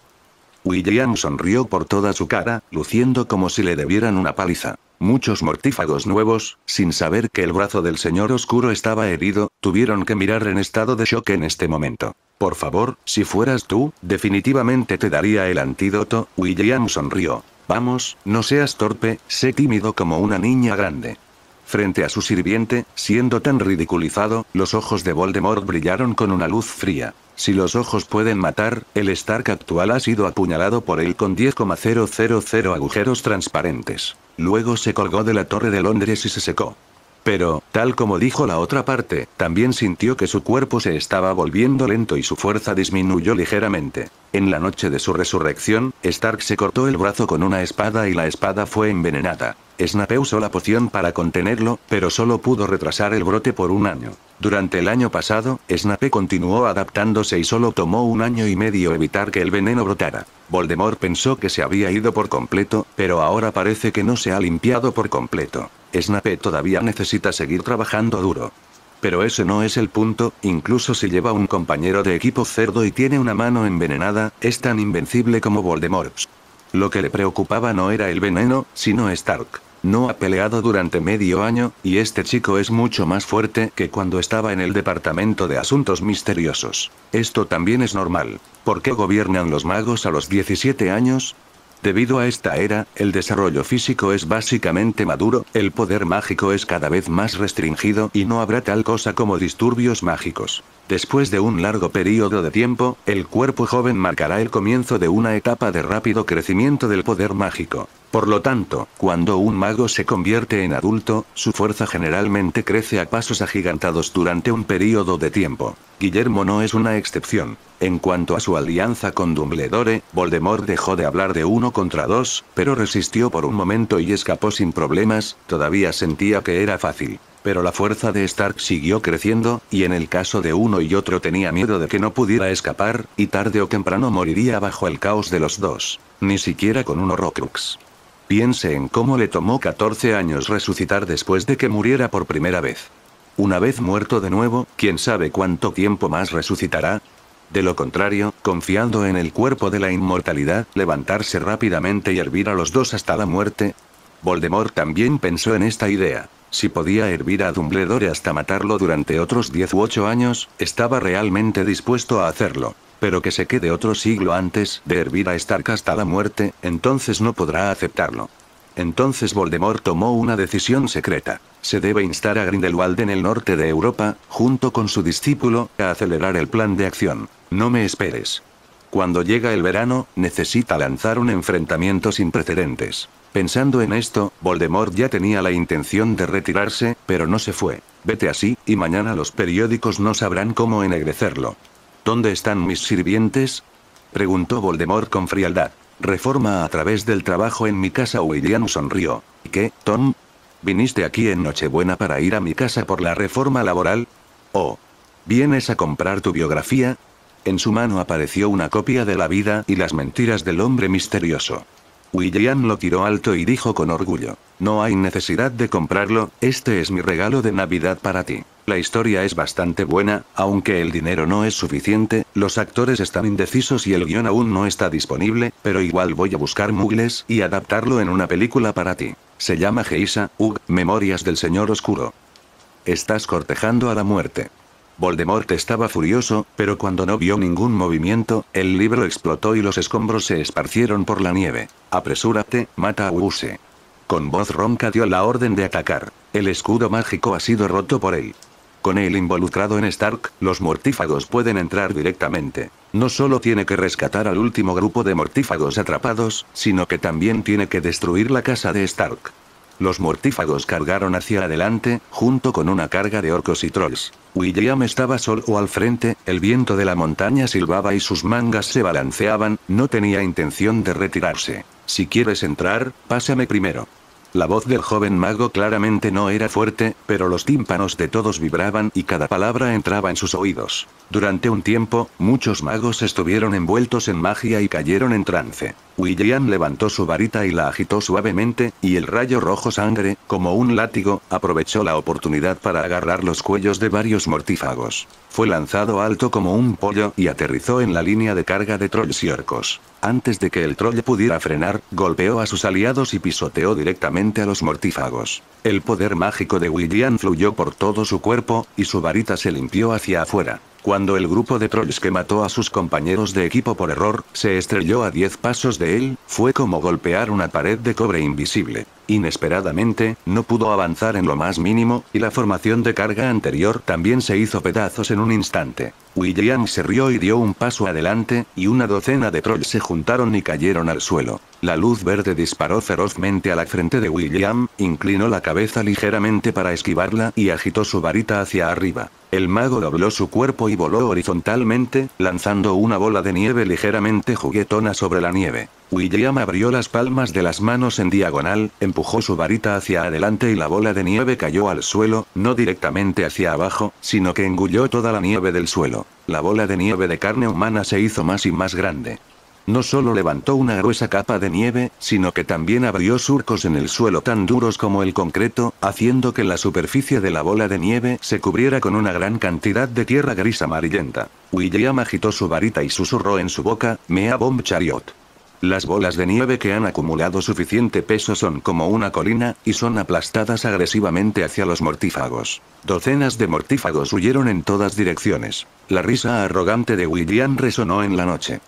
William sonrió por toda su cara, luciendo como si le debieran una paliza. Muchos mortífagos nuevos, sin saber que el brazo del señor oscuro estaba herido, tuvieron que mirar en estado de shock en este momento. Por favor, si fueras tú, definitivamente te daría el antídoto, William sonrió. Vamos, no seas torpe, sé tímido como una niña grande. Frente a su sirviente, siendo tan ridiculizado, los ojos de Voldemort brillaron con una luz fría. Si los ojos pueden matar, el Stark actual ha sido apuñalado por él con 10,000 agujeros transparentes. Luego se colgó de la Torre de Londres y se secó. Pero, tal como dijo la otra parte, también sintió que su cuerpo se estaba volviendo lento y su fuerza disminuyó ligeramente. En la noche de su resurrección, Stark se cortó el brazo con una espada y la espada fue envenenada. Snape usó la poción para contenerlo, pero solo pudo retrasar el brote por un año. Durante el año pasado, Snape continuó adaptándose y solo tomó un año y medio evitar que el veneno brotara. Voldemort pensó que se había ido por completo, pero ahora parece que no se ha limpiado por completo. Snape todavía necesita seguir trabajando duro. Pero ese no es el punto, incluso si lleva un compañero de equipo cerdo y tiene una mano envenenada, es tan invencible como Voldemort. Lo que le preocupaba no era el veneno, sino Stark. No ha peleado durante medio año, y este chico es mucho más fuerte que cuando estaba en el Departamento de Asuntos Misteriosos. Esto también es normal. ¿Por qué gobiernan los magos a los 17 años? Debido a esta era, el desarrollo físico es básicamente maduro, el poder mágico es cada vez más restringido y no habrá tal cosa como disturbios mágicos. Después de un largo periodo de tiempo, el cuerpo joven marcará el comienzo de una etapa de rápido crecimiento del poder mágico. Por lo tanto, cuando un mago se convierte en adulto, su fuerza generalmente crece a pasos agigantados durante un periodo de tiempo. Guillermo no es una excepción. En cuanto a su alianza con Dumbledore, Voldemort dejó de hablar de uno contra dos, pero resistió por un momento y escapó sin problemas, todavía sentía que era fácil. Pero la fuerza de Stark siguió creciendo, y en el caso de uno y otro tenía miedo de que no pudiera escapar, y tarde o temprano moriría bajo el caos de los dos. Ni siquiera con un Horrocrux. Piense en cómo le tomó 14 años resucitar después de que muriera por primera vez. Una vez muerto de nuevo, quién sabe cuánto tiempo más resucitará, de lo contrario, confiando en el cuerpo de la inmortalidad, levantarse rápidamente y hervir a los dos hasta la muerte. Voldemort también pensó en esta idea. Si podía hervir a Dumbledore hasta matarlo durante otros 10 u 8 años, estaba realmente dispuesto a hacerlo. Pero que se quede otro siglo antes de hervir a Stark hasta la muerte, entonces no podrá aceptarlo. Entonces Voldemort tomó una decisión secreta se debe instar a Grindelwald en el norte de Europa, junto con su discípulo, a acelerar el plan de acción. No me esperes. Cuando llega el verano, necesita lanzar un enfrentamiento sin precedentes. Pensando en esto, Voldemort ya tenía la intención de retirarse, pero no se fue. Vete así, y mañana los periódicos no sabrán cómo ennegrecerlo. ¿Dónde están mis sirvientes? preguntó Voldemort con frialdad. Reforma a través del trabajo en mi casa. William sonrió. ¿Qué, Tom? ¿Viniste aquí en Nochebuena para ir a mi casa por la reforma laboral? ¿O vienes a comprar tu biografía? En su mano apareció una copia de La vida y las mentiras del hombre misterioso. William lo tiró alto y dijo con orgullo, no hay necesidad de comprarlo, este es mi regalo de Navidad para ti. La historia es bastante buena, aunque el dinero no es suficiente, los actores están indecisos y el guión aún no está disponible, pero igual voy a buscar mugles y adaptarlo en una película para ti. Se llama Geisa, Ug, Memorias del Señor Oscuro. Estás cortejando a la muerte. Voldemort estaba furioso, pero cuando no vio ningún movimiento, el libro explotó y los escombros se esparcieron por la nieve. Apresúrate, mata a Use. Con voz ronca dio la orden de atacar. El escudo mágico ha sido roto por él. Con él involucrado en Stark, los mortífagos pueden entrar directamente. No solo tiene que rescatar al último grupo de mortífagos atrapados, sino que también tiene que destruir la casa de Stark. Los mortífagos cargaron hacia adelante, junto con una carga de orcos y trolls. William estaba solo al frente, el viento de la montaña silbaba y sus mangas se balanceaban, no tenía intención de retirarse. Si quieres entrar, pásame primero. La voz del joven mago claramente no era fuerte, pero los tímpanos de todos vibraban y cada palabra entraba en sus oídos. Durante un tiempo, muchos magos estuvieron envueltos en magia y cayeron en trance. William levantó su varita y la agitó suavemente, y el rayo rojo sangre, como un látigo, aprovechó la oportunidad para agarrar los cuellos de varios mortífagos. Fue lanzado alto como un pollo y aterrizó en la línea de carga de trolls y orcos. Antes de que el troll pudiera frenar, golpeó a sus aliados y pisoteó directamente a los mortífagos. El poder mágico de William fluyó por todo su cuerpo, y su varita se limpió hacia afuera. Cuando el grupo de trolls que mató a sus compañeros de equipo por error, se estrelló a 10 pasos de él, fue como golpear una pared de cobre invisible. Inesperadamente, no pudo avanzar en lo más mínimo, y la formación de carga anterior también se hizo pedazos en un instante. William se rió y dio un paso adelante, y una docena de trolls se juntaron y cayeron al suelo. La luz verde disparó ferozmente a la frente de William, inclinó la cabeza ligeramente para esquivarla y agitó su varita hacia arriba. El mago dobló su cuerpo y voló horizontalmente, lanzando una bola de nieve ligeramente juguetona sobre la nieve. William abrió las palmas de las manos en diagonal, empujó su varita hacia adelante y la bola de nieve cayó al suelo, no directamente hacia abajo, sino que engulló toda la nieve del suelo. La bola de nieve de carne humana se hizo más y más grande. No solo levantó una gruesa capa de nieve, sino que también abrió surcos en el suelo tan duros como el concreto, haciendo que la superficie de la bola de nieve se cubriera con una gran cantidad de tierra gris amarillenta. William agitó su varita y susurró en su boca, Mea Bomb Chariot. Las bolas de nieve que han acumulado suficiente peso son como una colina, y son aplastadas agresivamente hacia los mortífagos. Docenas de mortífagos huyeron en todas direcciones. La risa arrogante de William resonó en la noche.